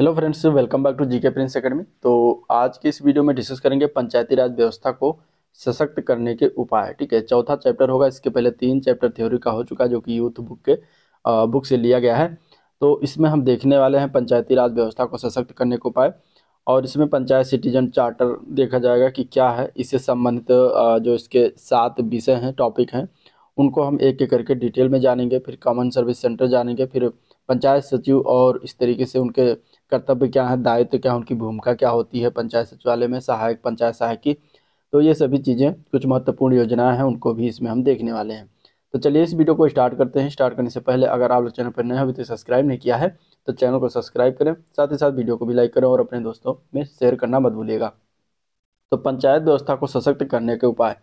hello friends welcome back to GK prince academy तो आज के इस वीडियो में डिस्कस करेंगे पंचायती राज व्यवस्था को सशक्त करने के उपाय ठीक है चौथा चैप्टर होगा इसके पहले तीन चैप्टर थ्योरी का हो चुका है जो कि यूथ बुक के आ, बुक से लिया गया है तो इसमें हम देखने वाले हैं पंचायती राज व्यवस्था को सशक्त करने के उपाय और इसमें पंचायत सिटीजन चार्टर देखा जाएगा कि क्या है इससे संबंधित जो इसके सात विषय हैं टॉपिक हैं उनको हम एक एक करके डिटेल में जानेंगे फिर कॉमन सर्विस सेंटर जानेंगे फिर पंचायत सचिव और इस तरीके से उनके कर्तव्य क्या है दायित्व क्या है उनकी भूमिका क्या होती है पंचायत सचिवालय में सहायक पंचायत सहायक की तो ये सभी चीज़ें कुछ महत्वपूर्ण योजनाएं हैं उनको भी इसमें हम देखने वाले हैं तो चलिए इस वीडियो को स्टार्ट करते हैं स्टार्ट करने से पहले अगर आप लोग चैनल पर नए हो तो सब्सक्राइब नहीं किया है तो चैनल को सब्सक्राइब करें साथ ही साथ वीडियो को भी लाइक करें और अपने दोस्तों में शेयर करना मत भूलिएगा तो पंचायत व्यवस्था को सशक्त करने के उपाय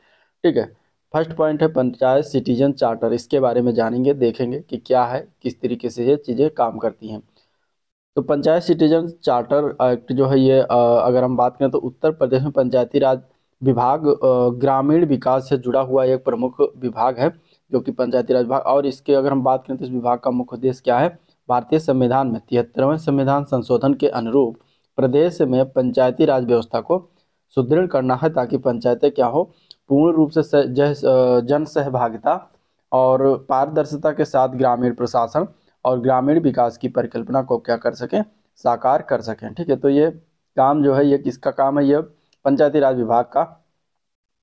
ठीक है फर्स्ट पॉइंट है पंचायत सिटीजन चार्टर इसके बारे में जानेंगे देखेंगे कि क्या है किस तरीके से ये चीज़ें काम करती हैं तो पंचायत सिटीजन चार्टर एक्ट जो है ये अगर हम बात करें तो उत्तर प्रदेश में पंचायती राज विभाग ग्रामीण विकास से जुड़ा हुआ एक प्रमुख विभाग है जो कि पंचायती राज विभाग और इसके अगर हम बात करें तो इस विभाग का मुख्य उद्देश्य क्या है भारतीय संविधान में तिहत्तरवें संविधान संशोधन के अनुरूप प्रदेश में पंचायती राज व्यवस्था को सुदृढ़ करना है ताकि पंचायतें क्या हो पूर्ण रूप से जन सहभागिता और पारदर्शिता के साथ ग्रामीण प्रशासन और ग्रामीण विकास की परिकल्पना को क्या कर सकें साकार कर सकें ठीक है तो ये काम जो है ये किसका काम है ये पंचायती राज विभाग का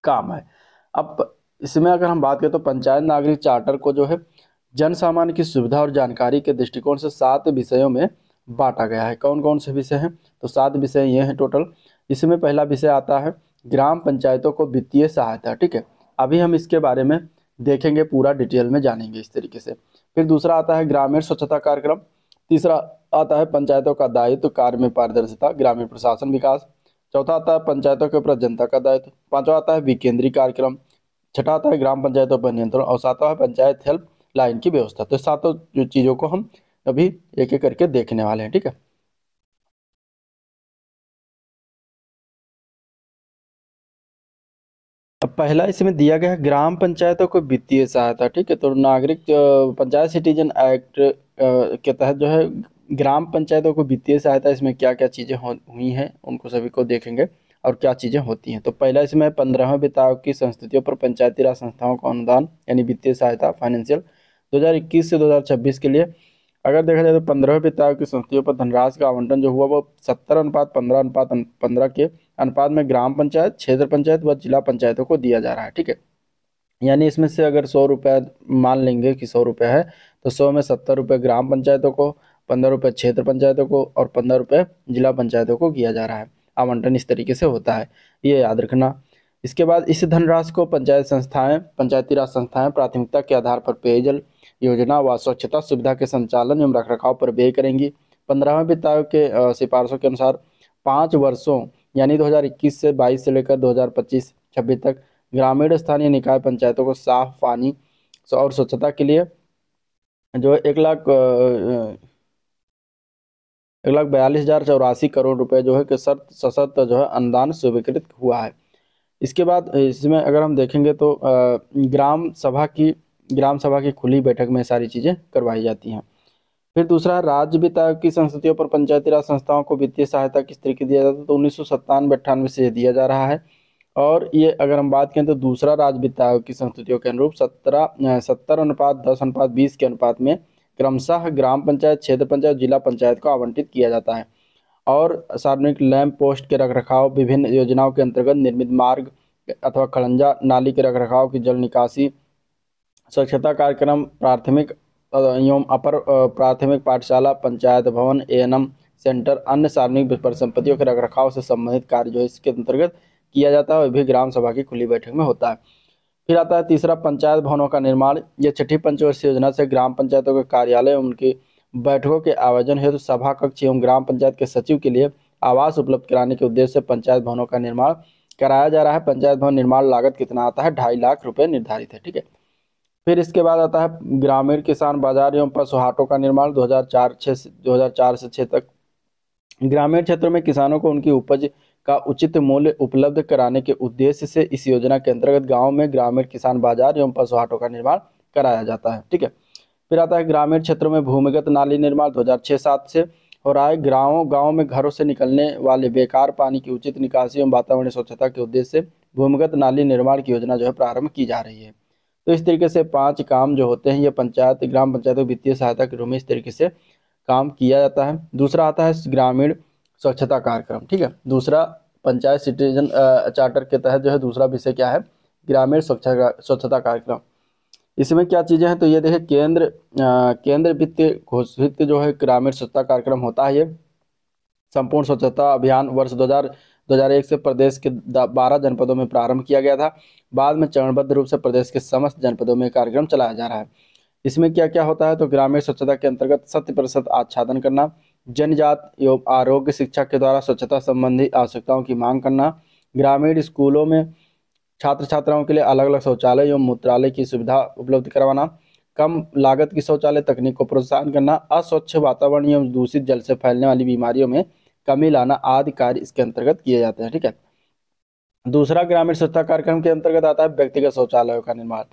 काम है अब इसमें अगर हम बात करें तो पंचायत नागरिक चार्टर को जो है जन सामान्य की सुविधा और जानकारी के दृष्टिकोण से सात विषयों में बांटा गया है कौन कौन से विषय हैं तो सात विषय ये हैं टोटल इसमें पहला विषय आता है ग्राम पंचायतों को वित्तीय सहायता ठीक है अभी हम इसके बारे में देखेंगे पूरा डिटेल में जानेंगे इस तरीके से फिर दूसरा आता है ग्रामीण स्वच्छता कार्यक्रम तीसरा आता है पंचायतों का दायित्व कार्य में पारदर्शिता ग्रामीण प्रशासन विकास चौथा आता है पंचायतों के ऊपर जनता का दायित्व पांचवा आता है विकेंद्रीय कार्यक्रम छठा आता है ग्राम पंचायतों पर नियंत्रण और सातवा है पंचायत हेल्प लाइन की व्यवस्था तो सातों चीज़ों को हम अभी एक एक करके देखने वाले हैं ठीक है अब पहला इसमें दिया गया है ग्राम पंचायतों को वित्तीय सहायता ठीक है तो नागरिक पंचायत सिटीजन एक्ट के तहत जो है ग्राम पंचायतों को वित्तीय सहायता इसमें क्या क्या चीज़ें हुई हैं उनको सभी को देखेंगे और क्या चीज़ें होती हैं तो पहला इसमें पंद्रहवें वित्तायोग की संस्थितियों पर पंचायती राज संस्थाओं का अनुदान यानी वित्तीय सहायता फाइनेंशियल 2021 से 2026 के लिए अगर देखा जाए तो पंद्रहवें वित्तायोग की संस्थितियों पर धनराशि का आवंटन जो हुआ वो सत्तर अनुपात पंद्रह अनुपात पंद्रह के अनुपात में ग्राम पंचायत क्षेत्र पंचायत व जिला पंचायतों को दिया जा रहा है ठीक है यानी इसमें से अगर सौ रुपये मान लेंगे कि सौ रुपये है तो सौ में सत्तर रुपये ग्राम पंचायतों को पंद्रह रुपये क्षेत्र पंचायतों को और पंद्रह रुपये जिला पंचायतों को किया जा रहा है आवंटन इस तरीके से होता है ये याद रखना इसके बाद इस धनराशि को पंचायत संस्थाएं पंचायती राज संस्थाएं प्राथमिकता के आधार पर पेयजल योजना व स्वच्छता सुविधा के संचालन एवं रखरखाव पर व्यय करेंगी पंद्रहवें वित्त आयोग के सिफारिशों के अनुसार पाँच वर्षों यानी 2021 से 22 से लेकर 2025 हजार तक ग्रामीण स्थानीय निकाय पंचायतों को साफ पानी और स्वच्छता के लिए जो एक लाख एक लाख बयालीस हज़ार चौरासी करोड़ रुपए जो है कि शर्त सशर्त जो है अनुदान स्वीकृत हुआ है इसके बाद इसमें अगर हम देखेंगे तो ग्राम सभा की ग्राम सभा की खुली बैठक में सारी चीज़ें करवाई जाती हैं फिर दूसरा राज्य वित्त की संस्थियों पर पंचायती राज संस्थाओं को वित्तीय सहायता किस तरीके दिया जाता है तो उन्नीस सौ सत्तानवे अट्ठानवे से दिया जा रहा है और ये अगर हम बात करें तो दूसरा राज्य वित्त आयोग की संस्थितियों के अनुरूप सत्रह सत्तर अनुपात दस अनुपात बीस के अनुपात में क्रमशः ग्राम पंचायत क्षेत्र पंचायत जिला पंचायत को आवंटित किया जाता है और सार्वजनिक लैम्प पोस्ट के रख रखाव विभिन्न योजनाओं के अंतर्गत निर्मित मार्ग अथवा खड़ंजा नाली के रख रखाव की जल निकासी स्वच्छता कार्यक्रम प्राथमिक एवं अपर प्राथमिक पाठशाला पंचायत भवन एएनएम सेंटर अन्य सार्वजनिक परिसंपत्तियों के रखरखाव से संबंधित कार्य जो है इसके अंतर्गत किया जाता है वह भी ग्राम सभा की खुली बैठक में होता है फिर आता है तीसरा पंचायत भवनों का निर्माण यह छठी पंचवर्षीय योजना से ग्राम पंचायतों के कार्यालय उनकी बैठकों के आयोजन हेतु तो सभा कक्ष एवं ग्राम पंचायत के सचिव के लिए आवास उपलब्ध कराने के उद्देश्य से पंचायत भवनों का निर्माण कराया जा रहा है पंचायत भवन निर्माण लागत कितना आता है ढाई लाख रुपये निर्धारित है ठीक है फिर इसके बाद आता है ग्रामीण किसान बाजार एवं पशुहाटों का निर्माण 2004 छः से 2004 से छः तक ग्रामीण क्षेत्रों में किसानों को उनकी उपज का उचित मूल्य उपलब्ध कराने के उद्देश्य से इस योजना के अंतर्गत गाँव में ग्रामीण किसान बाजार एवं पशुहाटों का निर्माण कराया जाता है ठीक है फिर आता है ग्रामीण क्षेत्रों में भूमिगत नाली निर्माण दो हज़ार से हो रहा है गाँव गाँव में घरों से निकलने वाले बेकार पानी की उचित निकासी एवं वातावरण स्वच्छता के उद्देश्य से भूमिगत नाली निर्माण की योजना जो है प्रारंभ की जा रही है तो इस तरीके से पाँच काम जो होते हैं ये पंचायत ग्राम पंचायत को वित्तीय सहायता के रूप में इस तरीके से काम किया जाता है दूसरा आता है ग्रामीण स्वच्छता कार्यक्रम ठीक है दूसरा पंचायत सिटीजन चार्टर के तहत जो है दूसरा विषय क्या है ग्रामीण स्वच्छता स्वच्छता कार्यक्रम इसमें क्या चीज़ें हैं तो ये देखिए केंद्र केंद्र वित्त घोषित जो है ग्रामीण स्वच्छता कार्यक्रम होता है ये संपूर्ण स्वच्छता अभियान वर्ष 2000 2001 से प्रदेश के बारह जनपदों में प्रारंभ किया गया था बाद में चरणबद्ध रूप से प्रदेश के समस्त जनपदों में कार्यक्रम चलाया जा रहा है इसमें क्या क्या होता है तो ग्रामीण स्वच्छता के अंतर्गत शत प्रतिशत आच्छादन करना जनजात एवं आरोग्य शिक्षा के द्वारा स्वच्छता संबंधी आवश्यकताओं की मांग करना ग्रामीण स्कूलों में छात्र छात्राओं के लिए अलग अलग शौचालय एवं मूत्रालय की सुविधा उपलब्ध करवाना कम लागत की शौचालय तकनीक को प्रोत्साहन करना अस्वच्छ वातावरण एवं दूषित जल से फैलने वाली बीमारियों में कमी लाना आदि कार्य इसके अंतर्गत किए जाते हैं ठीक है दूसरा ग्रामीण स्वच्छता कार्यक्रम के अंतर्गत आता है व्यक्तिगत शौचालयों का निर्माण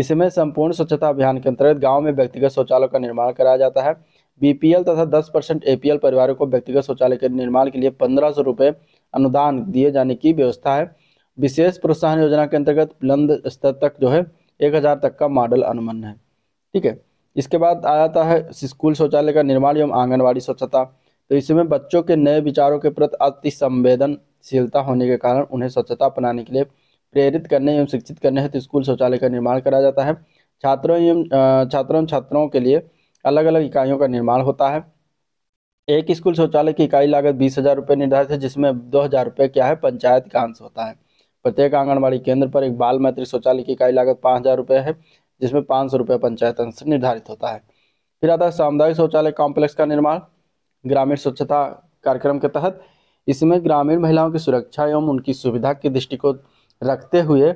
इसमें संपूर्ण स्वच्छता अभियान के अंतर्गत गांव में व्यक्तिगत शौचालय का निर्माण कराया जाता है बीपीएल तथा 10 परसेंट एपीएल परिवारों को व्यक्तिगत शौचालय के निर्माण के लिए पंद्रह सौ रुपये अनुदान दिए जाने की व्यवस्था है विशेष प्रोत्साहन योजना के अंतर्गत बुलंद स्तर तक जो है एक हज़ार तक का मॉडल अनुमन है ठीक है इसके बाद आ जाता है स्कूल शौचालय का निर्माण एवं आंगनबाड़ी स्वच्छता तो इसमें बच्चों के नए विचारों के प्रति अति संवेदनशीलता होने के कारण उन्हें स्वच्छता अपनाने के लिए प्रेरित करने एवं शिक्षित करने हेतु स्कूल शौचालय का निर्माण करा जाता है छात्रों एवं छात्रों एवं छात्राओं के लिए अलग अलग इकाइयों का निर्माण होता है एक स्कूल शौचालय की इकाई लागत बीस हज़ार रुपये निर्धारित है जिसमें दो हज़ार रुपये क्या है पंचायत का अंश होता है प्रत्येक आंगनबाड़ी केंद्र पर एक बाल मैत्री शौचालय की इकाई लागत पाँच हज़ार रुपये है जिसमें पाँच सौ रुपये पंचायत अंश निर्धारित होता है फिर आता है सामुदायिक शौचालय कॉम्प्लेक्स का निर्माण ग्रामीण स्वच्छता कार्यक्रम के तहत इसमें ग्रामीण महिलाओं की सुरक्षा एवं उनकी सुविधा की दृष्टि को रखते हुए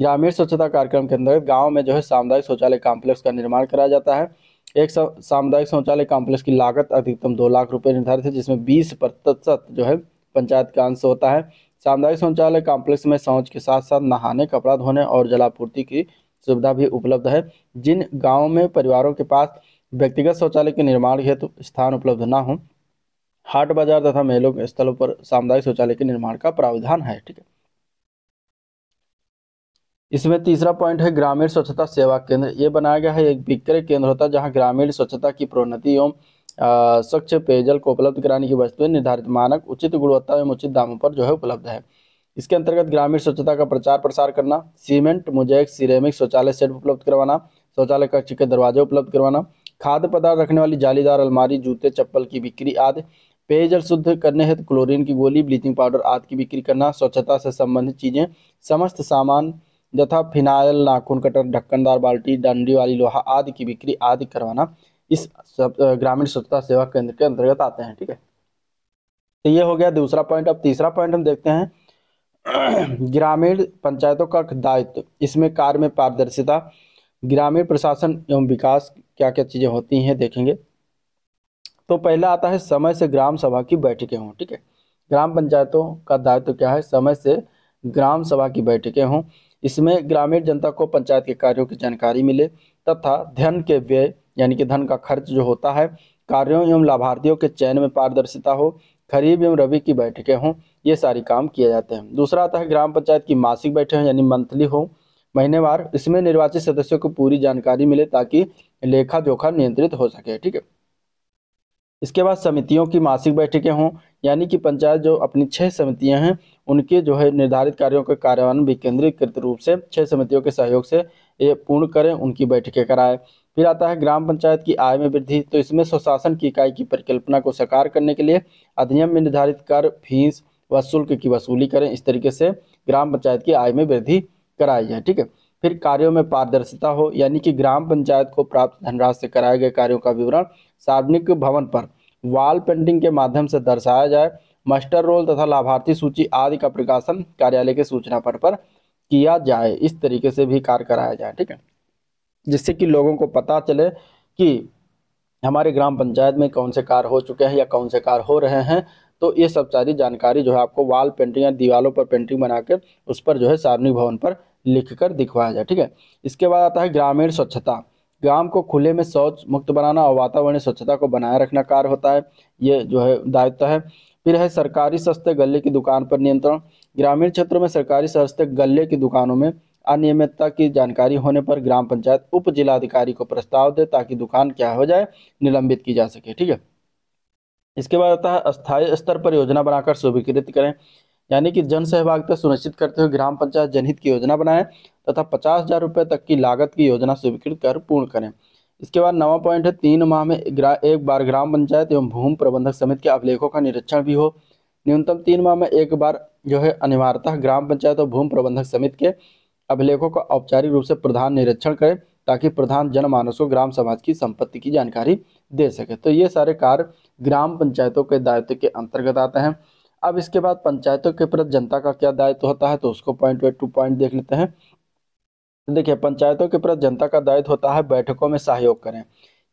ग्रामीण स्वच्छता कार्यक्रम के अंतर्गत गाँव में जो है सामुदायिक शौचालय कॉम्प्लेक्स का निर्माण कराया जाता है एक सामुदायिक शौचालय कॉम्प्लेक्स की लागत अधिकतम दो लाख रुपये निर्धारित है जिसमें बीस प्रतिशत जो है पंचायत का अंश होता है सामुदायिक शौचालय कॉम्प्लेक्स में शौच के साथ साथ नहाने कपड़ा धोने और जलापूर्ति की सुविधा भी उपलब्ध है जिन गाँव में परिवारों के पास व्यक्तिगत शौचालय के निर्माण हेतु स्थान उपलब्ध न हो हाट बाजार तथा मेलों के स्थलों पर सामुदायिक शौचालय के निर्माण का प्रावधान है ठीक है इसमें तीसरा पॉइंट है ग्रामीण स्वच्छता सेवा केंद्र ये बनाया गया है एक विक्रय केंद्र होता है जहाँ ग्रामीण स्वच्छता की प्रोन्नति एवं स्वच्छ पेयजल को उपलब्ध कराने की वस्तुएं निर्धारित मानक उचित गुणवत्ता एवं उचित दामों पर जो है उपलब्ध है इसके अंतर्गत ग्रामीण स्वच्छता का प्रचार प्रसार करना सीमेंट मुजैक सिरेमिक शौचालय सेट उपलब्ध करवाना शौचालय कक्ष के दरवाजे उपलब्ध करवाना खाद्य पदार्थ रखने वाली जालीदार अलमारी जूते चप्पल की बिक्री आदि पेयजल शुद्ध करने हेतु क्लोरीन की गोली ब्लीचिंग पाउडर आदि की बिक्री करना स्वच्छता से संबंधित चीज़ें समस्त सामान यथा फिनाइल नाखून कटर ढक्कनदार बाल्टी डंडी वाली लोहा आदि की बिक्री आदि करवाना इस ग्रामीण स्वच्छता सेवा केंद्र के अंतर्गत आते हैं ठीक है तो ये हो गया दूसरा पॉइंट अब तीसरा पॉइंट हम देखते हैं ग्रामीण पंचायतों का दायित्व इसमें कार्य में पारदर्शिता ग्रामीण प्रशासन एवं विकास क्या क्या चीज़ें होती हैं देखेंगे तो पहला आता है समय से ग्राम सभा की बैठकें हों ठीक है ग्राम पंचायतों का दायित्व तो क्या है समय से ग्राम सभा की बैठकें हों इसमें ग्रामीण जनता को पंचायत के कार्यों की जानकारी मिले तथा धन के व्यय यानी कि धन का खर्च जो होता है कार्यों एवं लाभार्थियों के चयन में पारदर्शिता हो खरीब एवं रबी की बैठकें हों ये सारी काम किए जाते हैं दूसरा आता है ग्राम पंचायत की मासिक बैठक यानी मंथली हो महीनेवार इसमें निर्वाचित सदस्यों को पूरी जानकारी मिले ताकि लेखा जोखा नियंत्रित हो सके ठीक है इसके बाद समितियों की मासिक बैठकें हों यानी कि पंचायत जो अपनी छः समितियां हैं उनके जो है निर्धारित कार्यों के कार्यान्वयन विकेंद्रीकृत रूप से छः समितियों के सहयोग से ये पूर्ण करें उनकी बैठकें कराएं फिर आता है ग्राम पंचायत की आय में वृद्धि तो इसमें स्वशासन की इकाई की परिकल्पना को साकार करने के लिए अधिनियम में निर्धारित कर फीस व शुल्क की वसूली करें इस तरीके से ग्राम पंचायत की आय में वृद्धि कराई जाए ठीक है फिर कार्यों में पारदर्शिता हो यानी कि ग्राम पंचायत को प्राप्त धनराशि से कराए गए कार्यों का विवरण सार्वजनिक भवन पर वॉल पेंटिंग के माध्यम से दर्शाया जाए मास्टर रोल तथा लाभार्थी सूची आदि का प्रकाशन कार्यालय के सूचना पट पर किया जाए इस तरीके से भी कार्य कराया जाए ठीक है जिससे कि लोगों को पता चले कि हमारे ग्राम पंचायत में कौन से कार्य हो चुके हैं या कौन से कार्य हो रहे हैं तो ये सब सारी जानकारी जो है आपको वॉल पेंटिंग या दीवारों पर पेंटिंग बनाकर उस पर जो है सार्वजनिक भवन पर लिख कर दिखवाया जाए ठीक है इसके बाद आता है ग्रामीण स्वच्छता ग्राम को खुले में शौच मुक्त बनाना और वातावरण स्वच्छता को बनाए रखना कार्य होता है ये जो है दायित्व है फिर है सरकारी सस्ते गले की दुकान पर नियंत्रण ग्रामीण क्षेत्रों में सरकारी सस्ते गले की दुकानों में अनियमितता की जानकारी होने पर ग्राम पंचायत उप जिलाधिकारी को प्रस्ताव दे ताकि दुकान क्या हो जाए निलंबित की जा सके ठीक है इसके बाद आता है अस्थायी स्तर पर योजना बनाकर स्वीकृत करें यानी कि जन सहभागिता सुनिश्चित करते हुए ग्राम पंचायत जनहित की योजना बनाएं तथा पचास हजार रुपये तक की लागत की योजना स्वीकृत कर पूर्ण करें इसके बाद नवा पॉइंट है तीन माह में एक बार ग्राम पंचायत एवं भूमि प्रबंधक समिति के अभिलेखों का निरीक्षण भी हो न्यूनतम तीन माह में एक बार जो है अनिवार्यतः ग्राम पंचायत और भूमि प्रबंधक समिति के अभिलेखों का औपचारिक रूप से प्रधान निरीक्षण करें ताकि प्रधान जनमानस को ग्राम समाज की संपत्ति की जानकारी दे सके तो ये सारे कार्य ग्राम पंचायतों के दायित्व के अंतर्गत आते हैं अब इसके बाद पंचायतों के प्रति जनता का क्या दायित्व होता है तो उसको पॉइंट बाई टू पॉइंट देख लेते हैं तो देखिए पंचायतों के प्रति जनता का दायित्व होता है बैठकों में सहयोग करें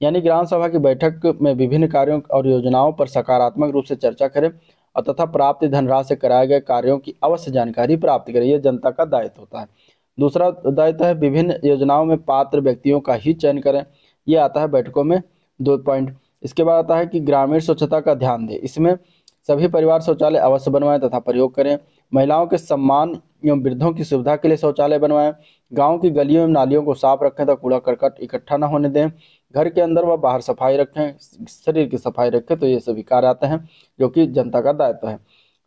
यानी ग्राम सभा की बैठक में विभिन्न कार्यों और योजनाओं पर सकारात्मक रूप से चर्चा करें और तथा प्राप्त धनराशि से कराए गए कार्यों की अवश्य जानकारी प्राप्त करें यह जनता का दायित्व होता है दूसरा दायित्व है विभिन्न योजनाओं में पात्र व्यक्तियों का ही चयन करें यह आता है बैठकों में दो पॉइंट इसके बाद आता है कि ग्रामीण स्वच्छता का ध्यान दें इसमें सभी परिवार शौचालय अवश्य बनवाएं तथा प्रयोग करें महिलाओं के सम्मान एवं वृद्धों की सुविधा के लिए शौचालय बनवाएं गांव की गलियों एवं नालियों को साफ रखें तथा कूड़ा करकट इकट्ठा न होने दें घर के अंदर व बाहर सफाई रखें शरीर की सफाई रखें तो ये सभी कार्य आते हैं जो कि जनता का दायित्व है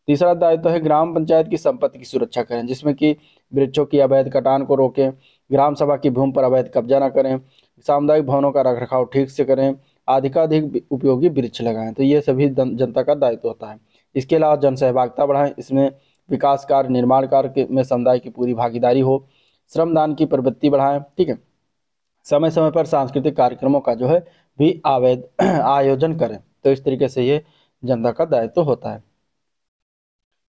तीसरा दायित्व है ग्राम पंचायत की संपत्ति की सुरक्षा करें जिसमें कि वृक्षों की अवैध कटान को रोकें ग्राम सभा की भूमि पर अवैध कब्जा न करें सामुदायिक भवनों का रखरखाव ठीक से करें अधिकाधिक उपयोगी वृक्ष लगाएं तो ये सभी जनता का दायित्व होता है इसके अलावा जनसहभागिता बढ़ाएं इसमें विकास कार्य निर्माण कार्य में समुदाय की पूरी भागीदारी हो श्रमदान की प्रवृत्ति बढ़ाएं ठीक है समय समय पर सांस्कृतिक कार्यक्रमों का जो है भी आवेद आयोजन करें तो इस तरीके से ये जनता का दायित्व होता है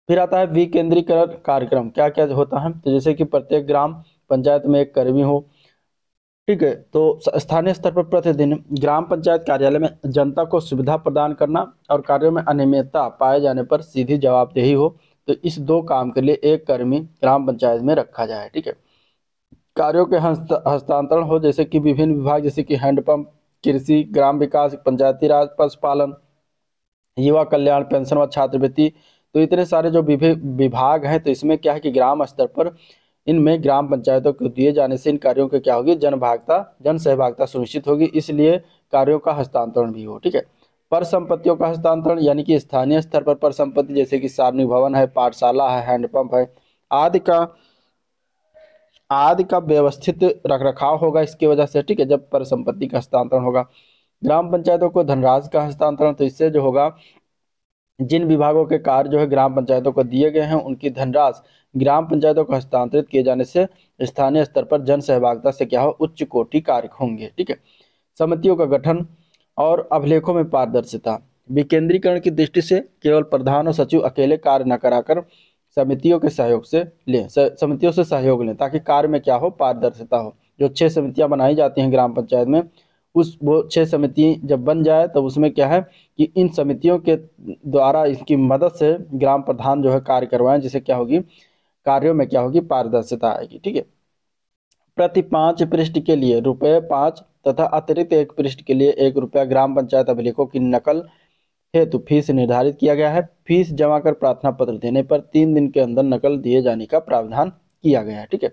फिर आता है विकेंद्रीकरण कार्यक्रम क्या क्या होता है तो जैसे कि प्रत्येक ग्राम पंचायत में एक कर्मी हो ठीक है तो स्थानीय स्तर पर प्रतिदिन ग्राम पंचायत कार्यालय में जनता को सुविधा प्रदान करना और कार्यों में अनियमितता पाए जाने पर सीधी जवाबदेही हो तो इस दो काम के लिए एक कर्मी ग्राम पंचायत में रखा जाए ठीक है कार्यों के हस्तांतरण हो जैसे कि विभिन्न विभाग जैसे कि हैंडपंप कृषि ग्राम विकास पंचायती राज पशुपालन युवा कल्याण पेंशन व छात्रवृत्ति तो इतने सारे जो विभिन्न विभाग हैं तो इसमें क्या है कि ग्राम स्तर पर इनमें ग्राम पंचायतों को दिए जाने से इन कार्यों की क्या होगी जनभागता जन सहभागिता सुनिश्चित होगी इसलिए कार्यों का हस्तांतरण भी हो ठीक है पर संपत्तियों का हस्तांतरण यानी कि स्थानीय स्तर पर संपत्ति जैसे कि सार्वजनिक भवन है पाठशाला है हैंडपंप है आदि का आदि का व्यवस्थित रख रखाव होगा इसकी वजह से ठीक है जब पर संपत्ति का हस्तांतरण होगा ग्राम पंचायतों को धनराज का हस्तांतरण तो इससे जो होगा जिन विभागों के कार्य जो है ग्राम पंचायतों को दिए गए हैं उनकी धनराज ग्राम पंचायतों को हस्तांतरित किए जाने से स्थानीय स्तर पर जन सहभागिता से क्या हो उच्च कोटि कार्य होंगे ठीक है समितियों का गठन और अभिलेखों में पारदर्शिता विकेंद्रीकरण की दृष्टि से केवल प्रधान और सचिव अकेले कार्य न कराकर समितियों के सहयोग से लें समितियों से सहयोग लें ताकि कार्य में क्या हो पारदर्शिता हो जो छः समितियाँ बनाई जाती हैं ग्राम पंचायत में उस वो छः समिति जब बन जाए तो उसमें क्या है कि इन समितियों के द्वारा इसकी मदद से ग्राम प्रधान जो है कार्य करवाएं जिससे क्या होगी कार्यों में क्या होगी पारदर्शिता आएगी ठीक है प्रति पांच पृष्ठ के लिए रुपये पांच तथा अतिरिक्त एक पृष्ठ के लिए एक रुपया ग्राम पंचायत अभिलेखों की नकल हेतु फीस निर्धारित किया गया है फीस जमा कर प्रार्थना पत्र देने पर तीन दिन के अंदर नकल दिए जाने का प्रावधान किया गया है ठीक है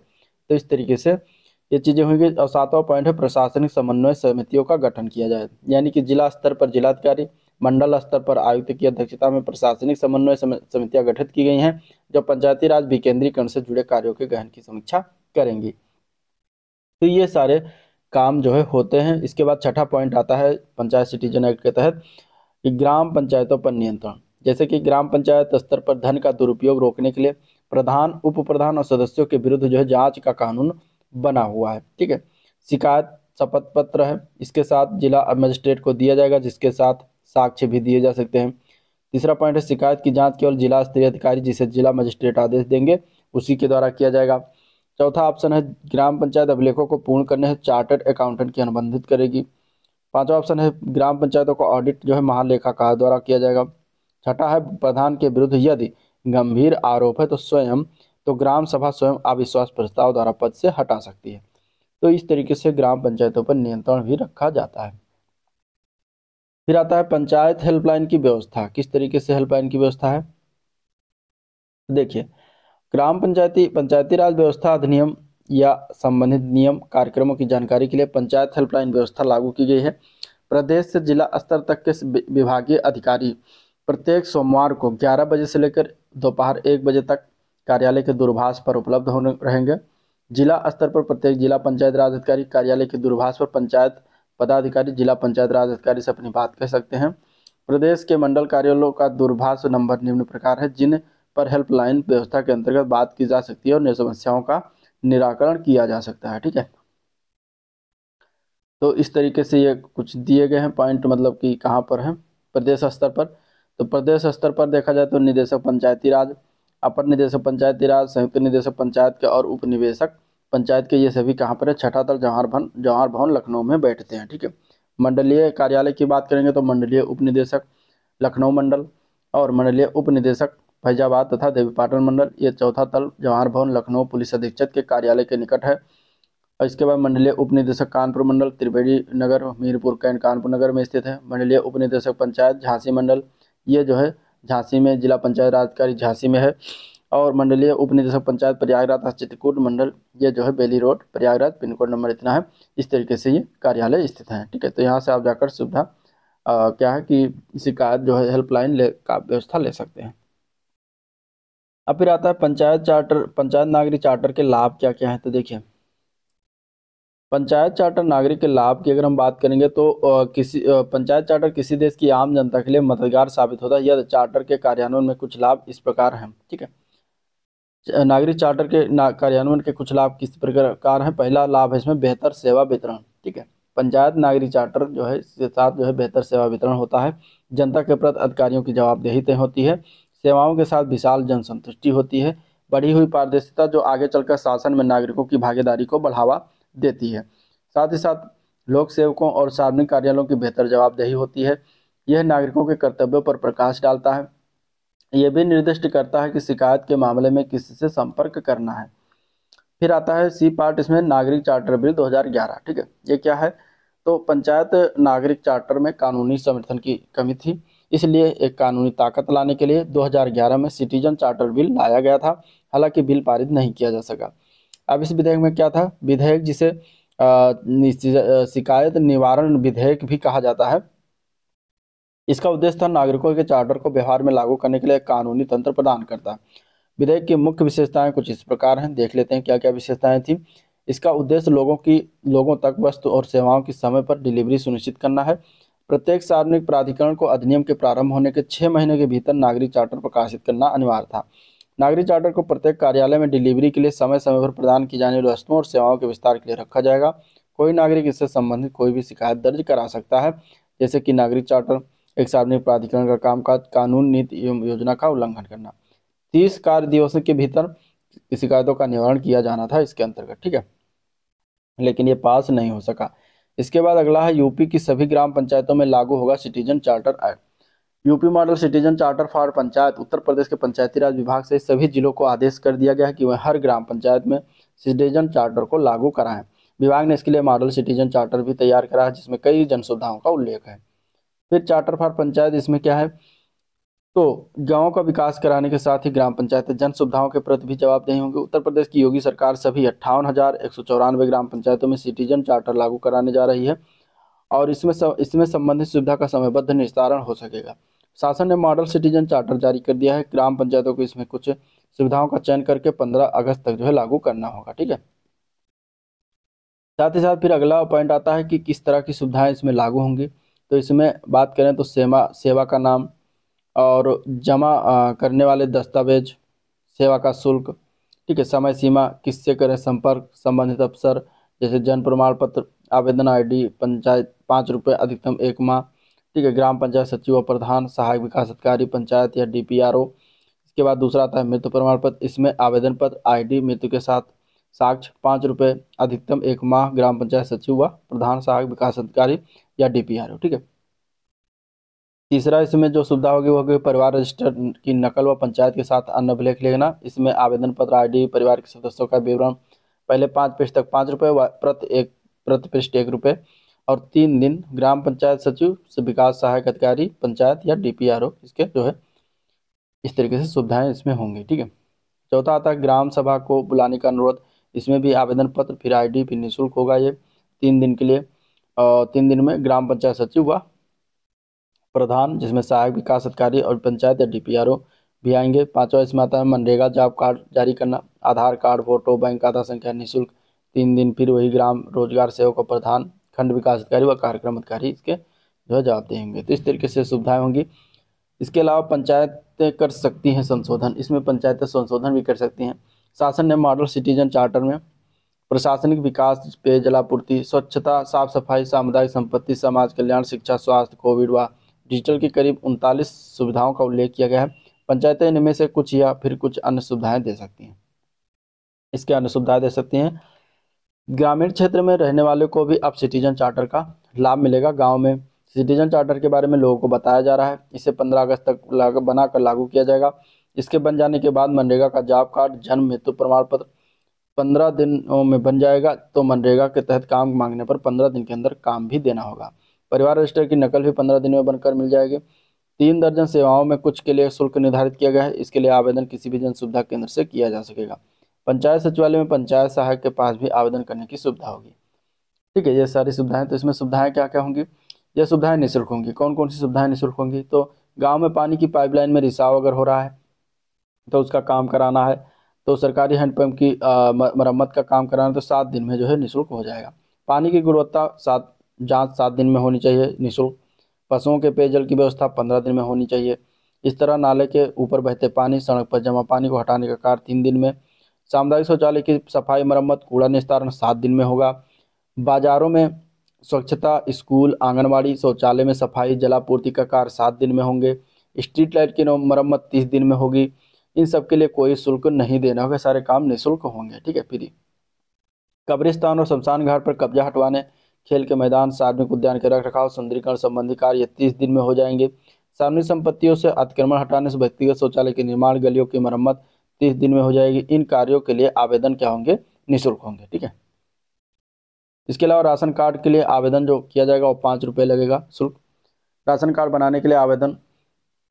तो इस तरीके से ये चीज़ें होंगी और सातवां पॉइंट है प्रशासनिक समन्वय समितियों का गठन किया जाए यानी कि जिला स्तर पर जिलाधिकारी मंडल स्तर पर आयुक्त की अध्यक्षता में प्रशासनिक समन्वय समितियां गठित की गई हैं जो पंचायती राज विकेंद्रीकरण से जुड़े कार्यों के गहन की समीक्षा करेंगी तो ये सारे काम जो है होते हैं इसके बाद छठा पॉइंट आता है पंचायत सिटीजन एक्ट के तहत ग्राम पंचायतों पर नियंत्रण जैसे कि ग्राम पंचायत स्तर पर धन का दुरुपयोग रोकने के लिए प्रधान उप प्रधान और सदस्यों के विरुद्ध जो है जांच का कानून बना हुआ है ठीक है शिकायत शपथ पत्र है इसके साथ जिला मजिस्ट्रेट को दिया जाएगा जिसके साथ साक्ष्य भी दिए जा सकते हैं तीसरा पॉइंट है शिकायत की जाँच केवल जिला स्तरीय अधिकारी जिसे जिला मजिस्ट्रेट आदेश देंगे उसी के द्वारा किया जाएगा चौथा ऑप्शन है ग्राम पंचायत अभिलेखों को पूर्ण करने है चार्टर्ड अकाउंटेंट की अनुबंधित करेगी पांचवा ऑप्शन है ग्राम पंचायतों का ऑडिट जो है महालेखाकार द्वारा किया जाएगा छठा है प्रधान के विरुद्ध यदि गंभीर आरोप है तो स्वयं तो ग्राम सभा स्वयं अविश्वास प्रस्ताव द्वारा पद से हटा सकती है तो इस तरीके से ग्राम पंचायतों पर नियंत्रण भी रखा जाता है फिर आता है पंचायत हेल्पलाइन की व्यवस्था किस तरीके से हेल्पलाइन की व्यवस्था है देखिए ग्राम पंचायती पंचायती राज व्यवस्था अधिनियम या संबंधित नियम कार्यक्रमों की जानकारी के लिए पंचायत हेल्पलाइन व्यवस्था लागू की गई है प्रदेश से जिला स्तर तक के विभागीय अधिकारी प्रत्येक सोमवार को 11 बजे से लेकर दोपहर एक बजे तक कार्यालय के दूरभाष पर उपलब्ध होने रहेंगे जिला स्तर पर प्रत्येक जिला पंचायत राज अधिकारी कार्यालय के दूरभाष पर पंचायत पदाधिकारी जिला पंचायत राज अधिकारी से अपनी बात कह सकते हैं प्रदेश के मंडल कार्यालयों का दूरभाष नंबर निम्न प्रकार है जिन पर हेल्पलाइन व्यवस्था के अंतर्गत बात की जा सकती है और समस्याओं का निराकरण किया जा सकता है ठीक है तो इस तरीके से ये कुछ दिए गए हैं पॉइंट मतलब कि कहाँ पर है प्रदेश स्तर पर तो प्रदेश स्तर पर देखा जाए तो निदेशक पंचायती राज अपर निदेशक पंचायती राज संयुक्त निदेशक पंचायत के और उपनिवेशक पंचायत के ये सभी कहाँ पर है छठा दल जवाहर भवन जवाहर भवन लखनऊ में बैठते हैं ठीक है मंडलीय कार्यालय की बात करेंगे तो मंडलीय उपनिदेशक लखनऊ मंडल और मंडलीय उपनिदेशक फैजाबाद तथा देवी मंडल ये चौथा तल जवाहर भवन लखनऊ पुलिस अधीक्षक के कार्यालय के निकट है और इसके बाद मंडलीय उपनिदेशक कानपुर मंडल त्रिवेणी नगर मीरपुर कैंट कानपुर नगर में स्थित है मंडलीय उपनिदेशक पंचायत झांसी मंडल ये जो है झांसी में जिला पंचायत राज झांसी में है और मंडलीय उप निदेशक पंचायत प्रयागराज चित्रकूट मंडल ये जो है Bailey road Prayagraj pin code number इतना है इस तरीके से ये कार्यालय स्थित है ठीक है तो यहाँ से आप जाकर सुविधा क्या है कि शिकायत जो है हेल्पलाइन ले का व्यवस्था ले सकते हैं अब फिर आता है पंचायत चार्टर पंचायत नागरिक चार्टर के लाभ क्या क्या है तो देखिए पंचायत चार्टर नागरिक के लाभ की अगर हम बात करेंगे तो आ, किसी आ, पंचायत चार्टर किसी देश की आम जनता के लिए मददगार साबित होता है यह चार्टर के कार्यान्वयन में कुछ लाभ इस प्रकार हैं ठीक है नागरिक चार्टर के ना, कार्यान्वयन के कुछ लाभ किस प्रकार हैं पहला लाभ है इसमें बेहतर सेवा वितरण ठीक है पंचायत नागरिक चार्टर जो है इसके साथ जो है बेहतर सेवा वितरण होता है जनता के प्रति अधिकारियों की जवाबदेही तय होती है सेवाओं के साथ विशाल जनसंतुष्टि होती है बढ़ी हुई पारदर्शिता जो आगे चलकर शासन में नागरिकों की भागीदारी को बढ़ावा देती है साथ ही साथ लोक सेवकों और सार्वजनिक कार्यालयों की बेहतर जवाबदेही होती है यह नागरिकों के कर्तव्यों पर प्रकाश डालता है यह भी निर्दिष्ट करता है कि शिकायत के मामले में किसी से संपर्क करना है फिर आता है सी पार्ट इसमें नागरिक चार्टर बिल 2011 ठीक है ये क्या है तो पंचायत नागरिक चार्टर में कानूनी समर्थन की कमी थी इसलिए एक कानूनी ताकत लाने के लिए 2011 में सिटीजन चार्टर बिल लाया गया था हालांकि बिल पारित नहीं किया जा सका अब इस विधेयक में क्या था विधेयक जिसे शिकायत निवारण विधेयक भी कहा जाता है इसका उद्देश्य था नागरिकों के चार्टर को बिहार में लागू करने के लिए कानूनी तंत्र प्रदान करता विधेयक की मुख्य विशेषताएं कुछ इस प्रकार हैं देख लेते हैं क्या क्या विशेषताएं थी इसका उद्देश्य लोगों की लोगों तक वस्तु और सेवाओं की समय पर डिलीवरी सुनिश्चित करना है प्रत्येक सार्वजनिक प्राधिकरण को अधिनियम के प्रारंभ होने के छः महीने के भीतर नागरिक चार्टर प्रकाशित करना अनिवार्य था नागरिक चार्टर को प्रत्येक कार्यालय में डिलीवरी के लिए समय समय पर प्रदान की जाने वाली वस्तुओं और सेवाओं के विस्तार के लिए रखा जाएगा कोई नागरिक इससे संबंधित कोई भी शिकायत दर्ज करा सकता है जैसे कि नागरिक चार्टर एक सार्वजनिक प्राधिकरण का कामकाज कानून नीति एवं योजना का उल्लंघन करना तीस कार्य दिवसों के भीतर शिकायतों का निवारण किया जाना था इसके अंतर्गत ठीक है लेकिन ये पास नहीं हो सका इसके बाद अगला है यूपी की सभी ग्राम पंचायतों में लागू होगा citizen charter act UP model citizen charter for panchayat Uttar Pradesh के पंचायती राज विभाग से सभी जिलों को आदेश कर दिया गया है कि वह हर ग्राम पंचायत में सिटीजन चार्टर को लागू कराएं विभाग ने इसके लिए मॉडल सिटीजन चार्टर भी तैयार करा है जिसमें कई जन सुविधाओं का उल्लेख है फिर चार्टर फॉर पंचायत इसमें क्या है तो गाँव का विकास कराने के साथ ही ग्राम पंचायत जन सुविधाओं के प्रति भी जवाबदेही होंगे उत्तर प्रदेश की योगी सरकार सभी अट्ठावन हज़ार एक सौ चौरानवे ग्राम पंचायतों में सिटीजन चार्टर लागू कराने जा रही है और इसमें सब इसमें संबंधित सुविधा का समयबद्ध निस्तारण हो सकेगा शासन ने मॉडल सिटीजन चार्टर जारी कर दिया है ग्राम पंचायतों को इसमें कुछ सुविधाओं का चयन करके पंद्रह अगस्त तक जो है लागू करना होगा ठीक है साथ ही साथ फिर अगला पॉइंट आता है कि किस तरह की सुविधाएं इसमें लागू होंगी तो इसमें बात करें तो सेवा सेवा का नाम और जमा करने वाले दस्तावेज सेवा का शुल्क ठीक है समय सीमा किससे करें संपर्क संबंधित अफसर जैसे जन प्रमाण पत्र आवेदन आईडी पंचायत पाँच रुपये अधिकतम एक माह ठीक है ग्राम पंचायत सचिव और प्रधान सहायक विकास अधिकारी पंचायत या डी इसके बाद दूसरा आता है मृत्यु प्रमाण पत्र इसमें आवेदन पत्र डी मृत्यु के साथ साक्ष्य पाँच रुपये अधिकतम एक माह ग्राम पंचायत सचिव व प्रधान सहायक विकास अधिकारी या डी पी ठीक है तीसरा इसमें जो सुविधा होगी वो होगी परिवार रजिस्टर की नकल व पंचायत के साथ अन्य अभिलेख लेना इसमें आवेदन पत्र आईडी परिवार के सदस्यों का विवरण पहले पाँच पेज तक पाँच रुपये व प्रति एक प्रति पृष्ठ एक रुपये और तीन दिन ग्राम पंचायत सचिव से विकास सहायक अधिकारी पंचायत या डी इसके जो है इस तरीके से सुविधाएं इसमें होंगी ठीक है चौथा आता है ग्राम सभा को बुलाने का अनुरोध इसमें भी आवेदन पत्र फिर आई डी फिर निःशुल्क होगा ये तीन दिन के लिए और तीन दिन में ग्राम पंचायत सचिव हुआ प्रधान जिसमें सहायक विकास अधिकारी और पंचायत या डी पी आर ओ भी आएंगे पाँचवा इसमें आता है मनरेगा जॉब कार्ड जारी करना आधार कार्ड फोटो बैंक खाता संख्या निःशुल्क तीन दिन फिर वही ग्राम रोजगार सेवक और प्रधान खंड विकास अधिकारी व कार्यक्रम अधिकारी इसके जो है जवाब देंगे तो इस तरीके से सुविधाएं होंगी इसके अलावा पंचायतें कर सकती हैं संशोधन इसमें पंचायतें संशोधन भी कर सकती हैं शासन ने मॉडल सिटीजन चार्टर में प्रशासनिक विकास पेयजलापूर्ति स्वच्छता साफ सफाई सामुदायिक संपत्ति समाज कल्याण शिक्षा स्वास्थ्य कोविड व डिजिटल के करीब उनतालीस सुविधाओं का उल्लेख किया गया है पंचायतें इनमें से कुछ या फिर कुछ अन्य सुविधाएं दे सकती हैं इसके अन्य सुविधाएं दे सकती हैं ग्रामीण क्षेत्र में रहने वाले को भी अब सिटीजन चार्टर का लाभ मिलेगा गाँव में सिटीजन चार्टर के बारे में लोगों को बताया जा रहा है इसे पंद्रह अगस्त तक बनाकर लागू किया जाएगा इसके बन जाने के बाद मनरेगा का जॉब कार्ड जन्म हेतु प्रमाण पत्र पंद्रह दिनों में बन जाएगा तो मनरेगा के तहत काम मांगने पर पंद्रह दिन के अंदर काम भी देना होगा परिवार रजिस्टर की नकल भी पंद्रह दिन में बनकर मिल जाएगी तीन दर्जन सेवाओं में कुछ के लिए शुल्क निर्धारित किया गया है इसके लिए आवेदन किसी भी जन सुविधा केंद्र से किया जा सकेगा पंचायत सचिवालय में पंचायत सहायक के पास भी आवेदन करने की सुविधा होगी ठीक है ये सारी सुविधाएं तो इसमें सुविधाएं क्या क्या होंगी यह सुविधाएं निःशुल्क होंगी कौन कौन सी सुविधाएं निःशुल्क होंगी तो गाँव में पानी की पाइपलाइन में रिसाव अगर हो रहा है तो उसका काम कराना है तो सरकारी हैंडपम्प की मरम्मत का काम कराना तो सात दिन में जो है निःशुल्क हो जाएगा पानी की गुणवत्ता सात जाँच सात दिन में होनी चाहिए निःशुल्क पशुओं के पेयजल की व्यवस्था पंद्रह दिन में होनी चाहिए इस तरह नाले के ऊपर बहते पानी सड़क पर जमा पानी को हटाने का कार्य तीन दिन में सामुदायिक शौचालय की सफाई मरम्मत कूड़ा निस्तारण सात दिन में होगा बाजारों में स्वच्छता स्कूल आंगनबाड़ी शौचालय में सफाई जलापूर्ति का कार्य सात दिन में होंगे स्ट्रीट लाइट की मरम्मत तीस दिन में होगी इन सब के लिए कोई शुल्क नहीं देना होगा सारे काम निःशुल्क होंगे ठीक है फ्री कब्रिस्तान और शमशान घाट पर कब्जा हटवाने खेल के मैदान सार्वजनिक उद्यान के रख रखाव सुंदरीकरण संबंधी कार्य तीस दिन में हो जाएंगे सार्वजनिक संपत्तियों से अतिक्रमण हटाने से व्यक्तिगत शौचालय के निर्माण गलियों की मरम्मत तीस दिन में हो जाएगी इन कार्यों के लिए आवेदन क्या होंगे निःशुल्क होंगे ठीक है इसके अलावा राशन कार्ड के लिए आवेदन जो किया जाएगा वो पाँच रुपये लगेगा शुल्क राशन कार्ड बनाने के लिए आवेदन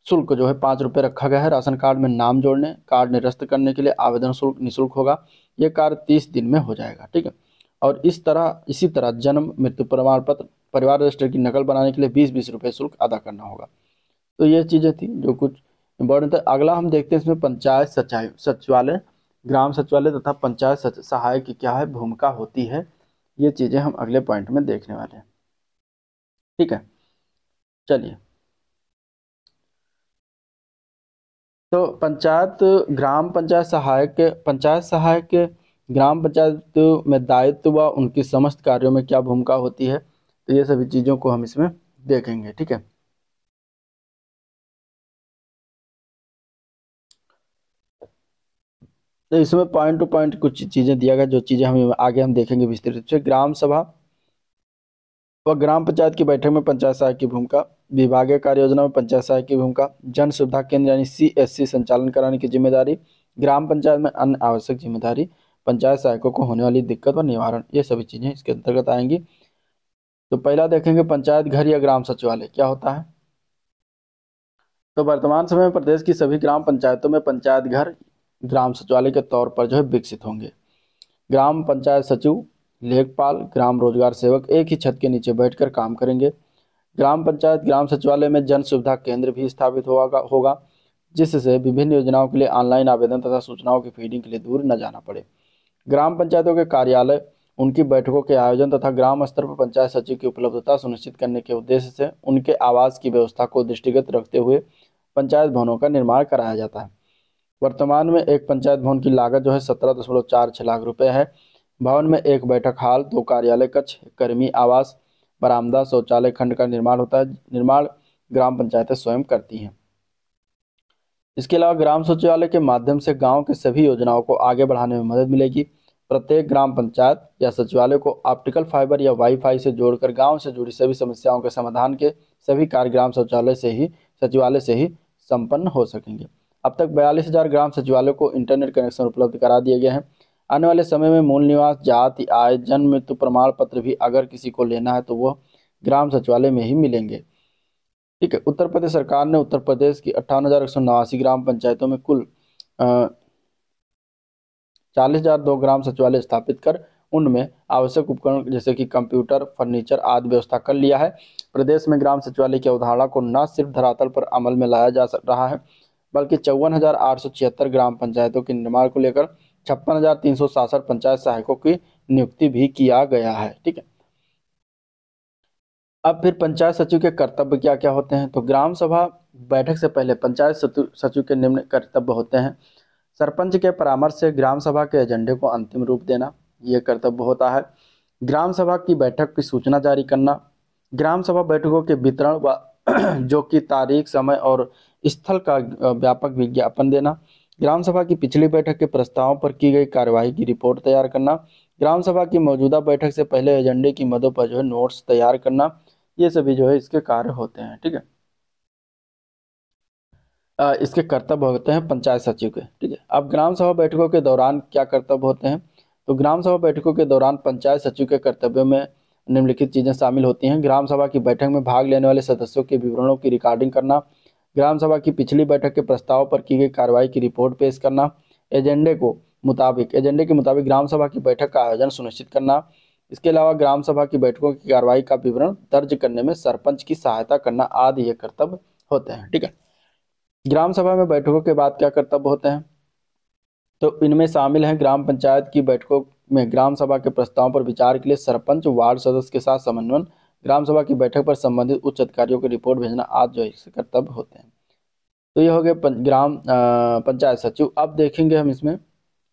शुल्क जो है पाँच रुपये रखा गया है राशन कार्ड में नाम जोड़ने कार्ड निरस्त करने के लिए आवेदन शुल्क निःशुल्क होगा ये कार्य तीस दिन में हो जाएगा ठीक है और इस तरह इसी तरह जन्म मृत्यु प्रमाण पत्र परिवार रजिस्टर की नकल बनाने के लिए बीस बीस रुपये शुल्क अदा करना होगा तो ये चीज़ें थी जो कुछ इम्पोर्टेंट था अगला हम देखते हैं इसमें पंचायत सचाई सचिवालय ग्राम सचिवालय तथा पंचायत सहायक की क्या है भूमिका होती है ये चीज़ें हम अगले पॉइंट में देखने वाले हैं ठीक है चलिए तो पंचायत ग्राम पंचायत सहायक पंचायत सहायक ग्राम पंचायत में दायित्व व उनकी समस्त कार्यों में क्या भूमिका होती है तो ये सभी चीज़ों को हम इसमें देखेंगे ठीक है तो इसमें पॉइंट टू पॉइंट कुछ चीज़ें दिया गया जो चीज़ें हम आगे हम देखेंगे विस्तृत रूप से ग्राम सभा व ग्राम पंचायत की बैठक में पंचायत सहायक की भूमिका विभागीय कार्य योजना में पंचायत सहायक की भूमिका जन सुविधा केंद्र यानी सी संचालन कराने की जिम्मेदारी ग्राम पंचायत में अन्य आवश्यक जिम्मेदारी पंचायत सहायकों को होने वाली दिक्कत व निवारण ये सभी चीज़ें इसके अंतर्गत आएंगी तो पहला देखेंगे पंचायत घर या ग्राम सचिवालय क्या होता है तो वर्तमान समय में प्रदेश की सभी ग्राम पंचायतों में पंचायत घर ग्राम सचिवालय के तौर पर जो है विकसित होंगे ग्राम पंचायत सचिव लेखपाल ग्राम रोजगार सेवक एक ही छत के नीचे बैठकर काम करेंगे ग्राम पंचायत ग्राम सचिवालय में जन सुविधा केंद्र भी स्थापित होगा होगा जिससे विभिन्न योजनाओं के लिए ऑनलाइन आवेदन तथा सूचनाओं की फीडिंग के लिए दूर न जाना पड़े ग्राम पंचायतों के कार्यालय उनकी बैठकों के आयोजन तथा ग्राम स्तर पर पंचायत सचिव की उपलब्धता सुनिश्चित करने के उद्देश्य से उनके आवास की व्यवस्था को दृष्टिगत रखते हुए पंचायत भवनों का निर्माण कराया जाता है वर्तमान में एक पंचायत भवन की लागत जो है सत्रह दशमलव चार छः लाख रुपये है भवन में एक बैठक हाल दो कार्यालय कक्ष कर्मी आवास बरामदा शौचालय खंड का निर्माण होता है निर्माण ग्राम पंचायतें स्वयं करती हैं इसके अलावा ग्राम शौचालय के माध्यम से गांव के सभी योजनाओं को आगे बढ़ाने में मदद मिलेगी प्रत्येक ग्राम पंचायत या सचिवालय को ऑप्टिकल फाइबर या वाईफाई से जोड़कर गांव से जुड़ी सभी समस्याओं के समाधान के सभी कार्य ग्राम शौचालय से ही सचिवालय से ही संपन्न हो सकेंगे अब तक बयालीस हज़ार ग्राम सचिवालय को इंटरनेट कनेक्शन उपलब्ध करा दिए गए हैं आने वाले समय में मूल निवास जाति आय जन्म मृत्यु प्रमाण पत्र भी अगर किसी को लेना है तो वह ग्राम सचिवालय में ही मिलेंगे ठीक है उत्तर प्रदेश सरकार ने उत्तर प्रदेश की अट्ठावन ग्राम पंचायतों में कुल चालीस हजार दो ग्राम सचिवालय स्थापित कर उनमें आवश्यक उपकरण जैसे कि कंप्यूटर फर्नीचर आदि व्यवस्था कर लिया है प्रदेश में ग्राम सचिवालय की अवधारणा को न सिर्फ धरातल पर अमल में लाया जा रहा है बल्कि चौवन ग्राम पंचायतों के निर्माण को लेकर छप्पन हजार तीन सौ सासठ पंचायत सहायकों की नियुक्ति भी किया गया है ठीक है अब फिर पंचायत सचिव के कर्तव्य क्या क्या होते हैं तो ग्राम सभा बैठक से पहले पंचायत सचिव के निम्न कर्तव्य होते हैं सरपंच के परामर्श से ग्राम सभा के एजेंडे को अंतिम रूप देना यह कर्तव्य होता है ग्राम सभा की बैठक की सूचना जारी करना ग्राम सभा बैठकों के वितरण व जो कि तारीख समय और स्थल का व्यापक विज्ञापन देना ग्राम सभा की पिछली बैठक के प्रस्तावों पर की गई कार्यवाही की रिपोर्ट तैयार करना ग्राम सभा की मौजूदा बैठक से पहले एजेंडे की मदों पर जो है नोट्स तैयार करना ये सभी जो है इसके कार्य होते हैं ठीक है इसके कर्तव्य होते हैं पंचायत सचिव के ठीक है अब ग्राम सभा बैठकों के दौरान क्या कर्तव्य होते हैं तो ग्राम सभा बैठकों के दौरान पंचायत सचिव के कर्तव्यों में निम्नलिखित चीज़ें शामिल होती हैं ग्राम सभा की बैठक में भाग लेने वाले सदस्यों के विवरणों की रिकॉर्डिंग करना ग्राम सभा की पिछली बैठक के प्रस्ताव पर की गई कार्रवाई की रिपोर्ट पेश करना एजेंडे को मुताबिक एजेंडे के मुताबिक ग्राम सभा की बैठक का आयोजन सुनिश्चित करना इसके अलावा ग्राम सभा की बैठकों की कार्रवाई का विवरण दर्ज करने में सरपंच की सहायता करना आदि ये कर्तव्य होते हैं ठीक है ग्राम सभा में बैठकों के बाद क्या कर्तव्य होते हैं तो इनमें शामिल हैं ग्राम पंचायत की बैठकों में ग्राम सभा के प्रस्ताव पर विचार के लिए सरपंच वार्ड सदस्य के साथ समन्वय ग्राम सभा की बैठक पर संबंधित उच्च अधिकारियों की रिपोर्ट भेजना आज जो कर्तव्य होते हैं तो ये हो गए ग्राम पंचायत सचिव अब देखेंगे हम इसमें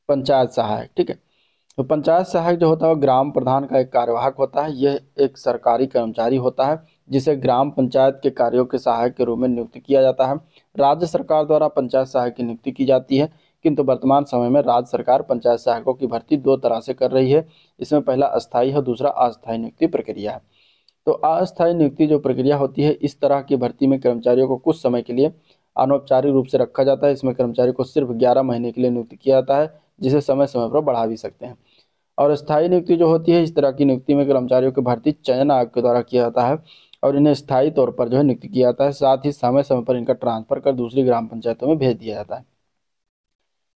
पंचायत सहायक ठीक है तो पंचायत सहायक जो होता है वो ग्राम प्रधान का एक कार्यवाहक होता है यह एक सरकारी कर्मचारी होता है जिसे ग्राम पंचायत के कार्यों के सहायक के रूप में नियुक्त किया जाता है राज्य सरकार द्वारा पंचायत सहायक की नियुक्ति की जाती है किंतु वर्तमान समय में राज्य सरकार पंचायत सहायकों की भर्ती दो तरह से कर रही है इसमें पहला अस्थायी है दूसरा अस्थायी नियुक्ति प्रक्रिया है तो अस्थायी नियुक्ति जो प्रक्रिया होती है इस तरह की भर्ती में कर्मचारियों को कुछ समय के लिए अनौपचारिक रूप से रखा जाता है इसमें कर्मचारी को सिर्फ ग्यारह महीने के लिए नियुक्त किया जाता है जिसे समय समय पर बढ़ा भी सकते हैं और स्थायी नियुक्ति जो होती है इस तरह की नियुक्ति में कर्मचारियों की भर्ती चयन आयोग के द्वारा किया जाता है और इन्हें स्थायी तौर पर जो है नियुक्त किया जाता है साथ ही समय समय पर इनका ट्रांसफर कर दूसरी ग्राम पंचायतों में भेज दिया जाता है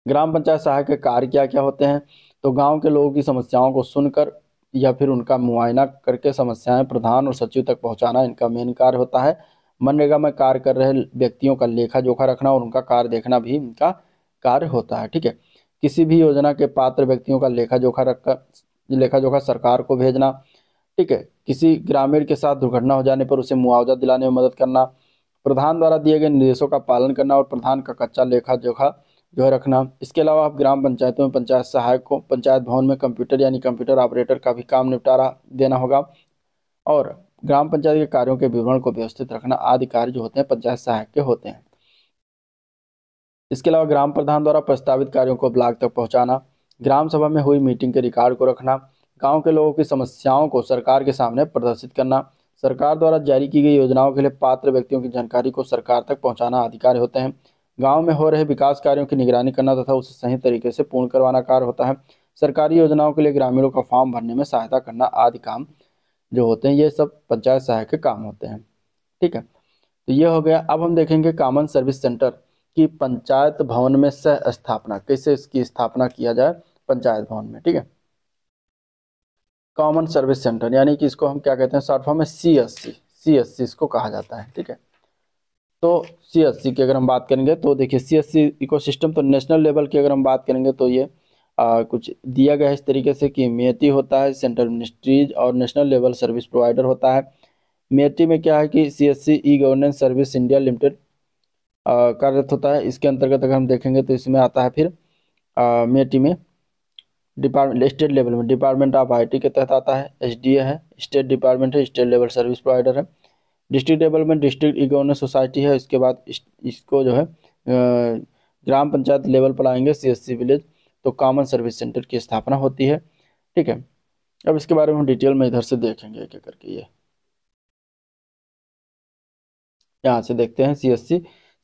ग्राम पंचायत सहायक के कार्य क्या क्या होते हैं तो गांव के लोगों की समस्याओं को सुनकर या फिर उनका मुआयना करके समस्याएं प्रधान और सचिव तक पहुंचाना इनका मेन कार्य होता है मनरेगा में कार्य कर रहे व्यक्तियों का लेखा जोखा रखना और उनका कार्य देखना भी इनका कार्य होता है ठीक है किसी भी योजना के पात्र व्यक्तियों का लेखा जोखा रखकर लेखा जोखा सरकार को भेजना ठीक है किसी ग्रामीण के साथ दुर्घटना हो जाने पर उसे मुआवजा दिलाने में मदद करना प्रधान द्वारा दिए गए निर्देशों का पालन करना और प्रधान का कच्चा लेखा जोखा जो है रखना इसके अलावा आप ग्राम पंचायतों में पंचायत सहायक को पंचायत भवन में कंप्यूटर यानी कंप्यूटर ऑपरेटर का भी काम निपटारा देना होगा और ग्राम पंचायत के कार्यों के विवरण को व्यवस्थित रखना आदि कार्य जो होते हैं पंचायत सहायक के होते हैं इसके अलावा ग्राम प्रधान द्वारा प्रस्तावित कार्यों को ब्लॉक तक पहुंचाना ग्राम सभा में हुई मीटिंग के रिकॉर्ड को रखना गांव के लोगों की समस्याओं को सरकार के सामने प्रदर्शित करना सरकार द्वारा जारी की गई योजनाओं के लिए पात्र व्यक्तियों की जानकारी को सरकार तक पहुँचाना आदि कार्य होते हैं गाँव में हो रहे विकास कार्यों की निगरानी करना तथा उसे सही तरीके से पूर्ण करवाना कार्य होता है सरकारी योजनाओं के लिए ग्रामीणों का फॉर्म भरने में सहायता करना आदि काम जो होते हैं ये सब पंचायत सहायक के काम होते हैं ठीक है तो ये हो गया अब हम देखेंगे कॉमन सर्विस सेंटर की पंचायत भवन में सह स्थापना कैसे इसकी स्थापना किया जाए पंचायत भवन में ठीक है कॉमन सर्विस सेंटर यानी कि इसको हम क्या कहते हैं शॉर्ट फॉर्म में सी एस सी सी एस सी इसको कहा जाता है ठीक है तो सी की अगर हम बात करेंगे तो देखिए सी एस इकोसिस्टम तो नेशनल लेवल की अगर हम बात करेंगे तो ये आ, कुछ दिया गया है इस तरीके से कि मेटी होता है सेंट्रल मिनिस्ट्रीज और नेशनल लेवल सर्विस प्रोवाइडर होता है मेटी में क्या है कि C S C e governance service India limited कार्यरत होता है इसके अंतर्गत अगर हम देखेंगे तो इसमें आता है फिर मेटी में डिपार्टमेंट स्टेट लेवल में डिपार्टमेंट ऑफ आईटी के तहत आता है एसडीए है स्टेट डिपार्टमेंट है स्टेट लेवल सर्विस प्रोवाइडर है district development district economic society है इसके बाद इस, इसको जो है ग्राम पंचायत लेवल पर आएंगे सी विलेज तो कॉमन सर्विस सेंटर की स्थापना होती है ठीक है अब इसके बारे में हम डिटेल में इधर से देखेंगे क्या करके ये यहाँ से देखते हैं सीएससी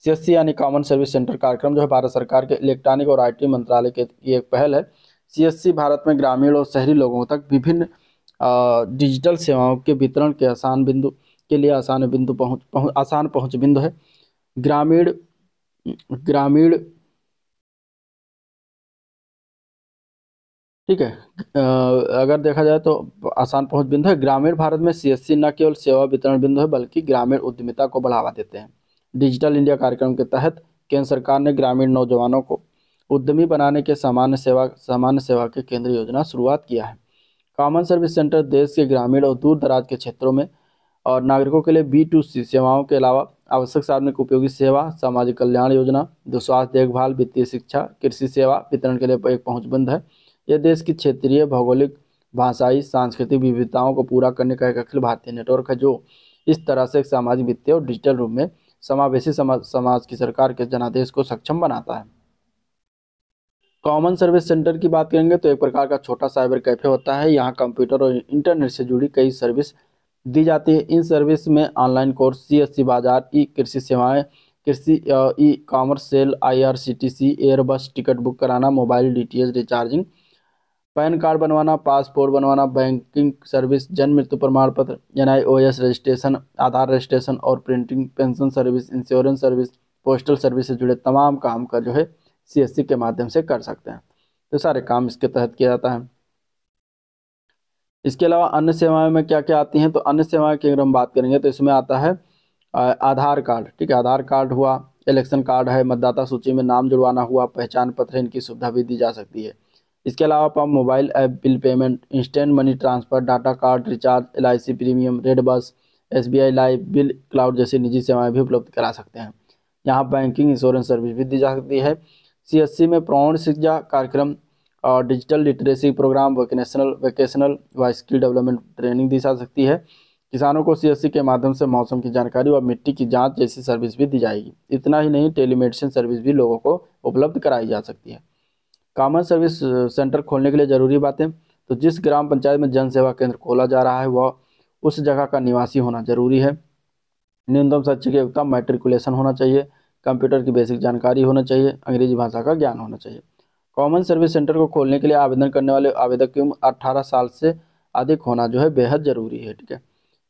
सीएससी यानी कॉमन सर्विस सेंटर कार्यक्रम जो है भारत सरकार के इलेक्ट्रॉनिक और आईटी मंत्रालय के की एक पहल है सीएससी भारत में ग्रामीण और शहरी लोगों तक विभिन्न डिजिटल सेवाओं के वितरण के आसान बिंदु के लिए आसान बिंदु पहुंच पहुंच आसान पहुंच बिंदु है ग्रामीण ग्रामीण ठीक है अगर देखा जाए तो आसान पहुंच बिंदु है ग्रामीण भारत में सीएससी न केवल सेवा वितरण बिंदु है बल्कि ग्रामीण उद्यमिता को बढ़ावा देते हैं डिजिटल इंडिया कार्यक्रम के तहत केंद्र सरकार ने ग्रामीण नौजवानों को उद्यमी बनाने के सामान्य सेवा सामान्य सेवा के केंद्र योजना शुरुआत किया है कॉमन सर्विस सेंटर देश के ग्रामीण और दूर दराज के क्षेत्रों में और नागरिकों के लिए बी टू सी सेवाओं के अलावा आवश्यक सार्वजनिक उपयोगी सेवा सामाजिक कल्याण योजना जो स्वास्थ्य देखभाल वित्तीय शिक्षा कृषि सेवा वितरण के लिए एक पहुँचबंद है यह देश की क्षेत्रीय भौगोलिक भाषाई सांस्कृतिक विविधताओं को पूरा करने का एक अखिल भारतीय नेटवर्क है जो इस तरह से एक सामाजिक वित्तीय और डिजिटल रूप में समावेशी समाज समाज की सरकार के जनादेश को सक्षम बनाता है कॉमन सर्विस सेंटर की बात करेंगे तो एक प्रकार का छोटा साइबर कैफे होता है यहाँ कंप्यूटर और इंटरनेट से जुड़ी कई सर्विस दी जाती है इन सर्विस में ऑनलाइन कोर्स सी बाजार ई कृषि सेवाएं कृषि e commerce sale IRCTC air bus ticket book कराना mobile DTH recharging PAN card बनवाना पासपोर्ट बनवाना बैंकिंग सर्विस जन्म मृत्यु प्रमाण पत्र एन रजिस्ट्रेशन आधार रजिस्ट्रेशन और printing pension service insurance service postal service से जुड़े तमाम काम का जो है सी के माध्यम से कर सकते हैं तो सारे काम इसके तहत किया जाता है इसके अलावा अन्य सेवाएं में क्या क्या आती हैं तो अन्य सेवाएं की अगर हम बात करेंगे तो इसमें आता है आधार कार्ड ठीक है आधार कार्ड हुआ इलेक्शन कार्ड है मतदाता सूची में नाम जुड़वाना हुआ पहचान पत्र इनकी सुविधा भी दी जा सकती है इसके अलावा आप mobile app bill payment instant money transfer data card recharge L premium red bus S live bill cloud जैसी निजी सेवाएँ भी उपलब्ध करा सकते हैं यहाँ बैंकिंग इंश्योरेंस सर्विस भी दी जा सकती है सी में प्रौढ़ शिक्षा कार्यक्रम digital literacy program vocational vocational व स्किल डेवलपमेंट ट्रेनिंग दी जा सकती है किसानों को सीएससी के माध्यम से मौसम की जानकारी और मिट्टी की जांच जैसी सर्विस भी दी जाएगी इतना ही नहीं टेलीमेडिसिन सर्विस भी लोगों को उपलब्ध कराई जा सकती है कॉमन सर्विस सेंटर खोलने के लिए ज़रूरी बातें तो जिस ग्राम पंचायत में जन सेवा केंद्र खोला जा रहा है वह उस जगह का निवासी होना जरूरी है न्यूनतम शैक्षिक योग्यता मैट्रिकुलेशन होना चाहिए कंप्यूटर की बेसिक जानकारी होना चाहिए अंग्रेजी भाषा का ज्ञान होना चाहिए कॉमन सर्विस सेंटर को खोलने के लिए आवेदन करने वाले आवेदक की उम्र अट्ठारह साल से अधिक होना जो है बेहद ज़रूरी है ठीक है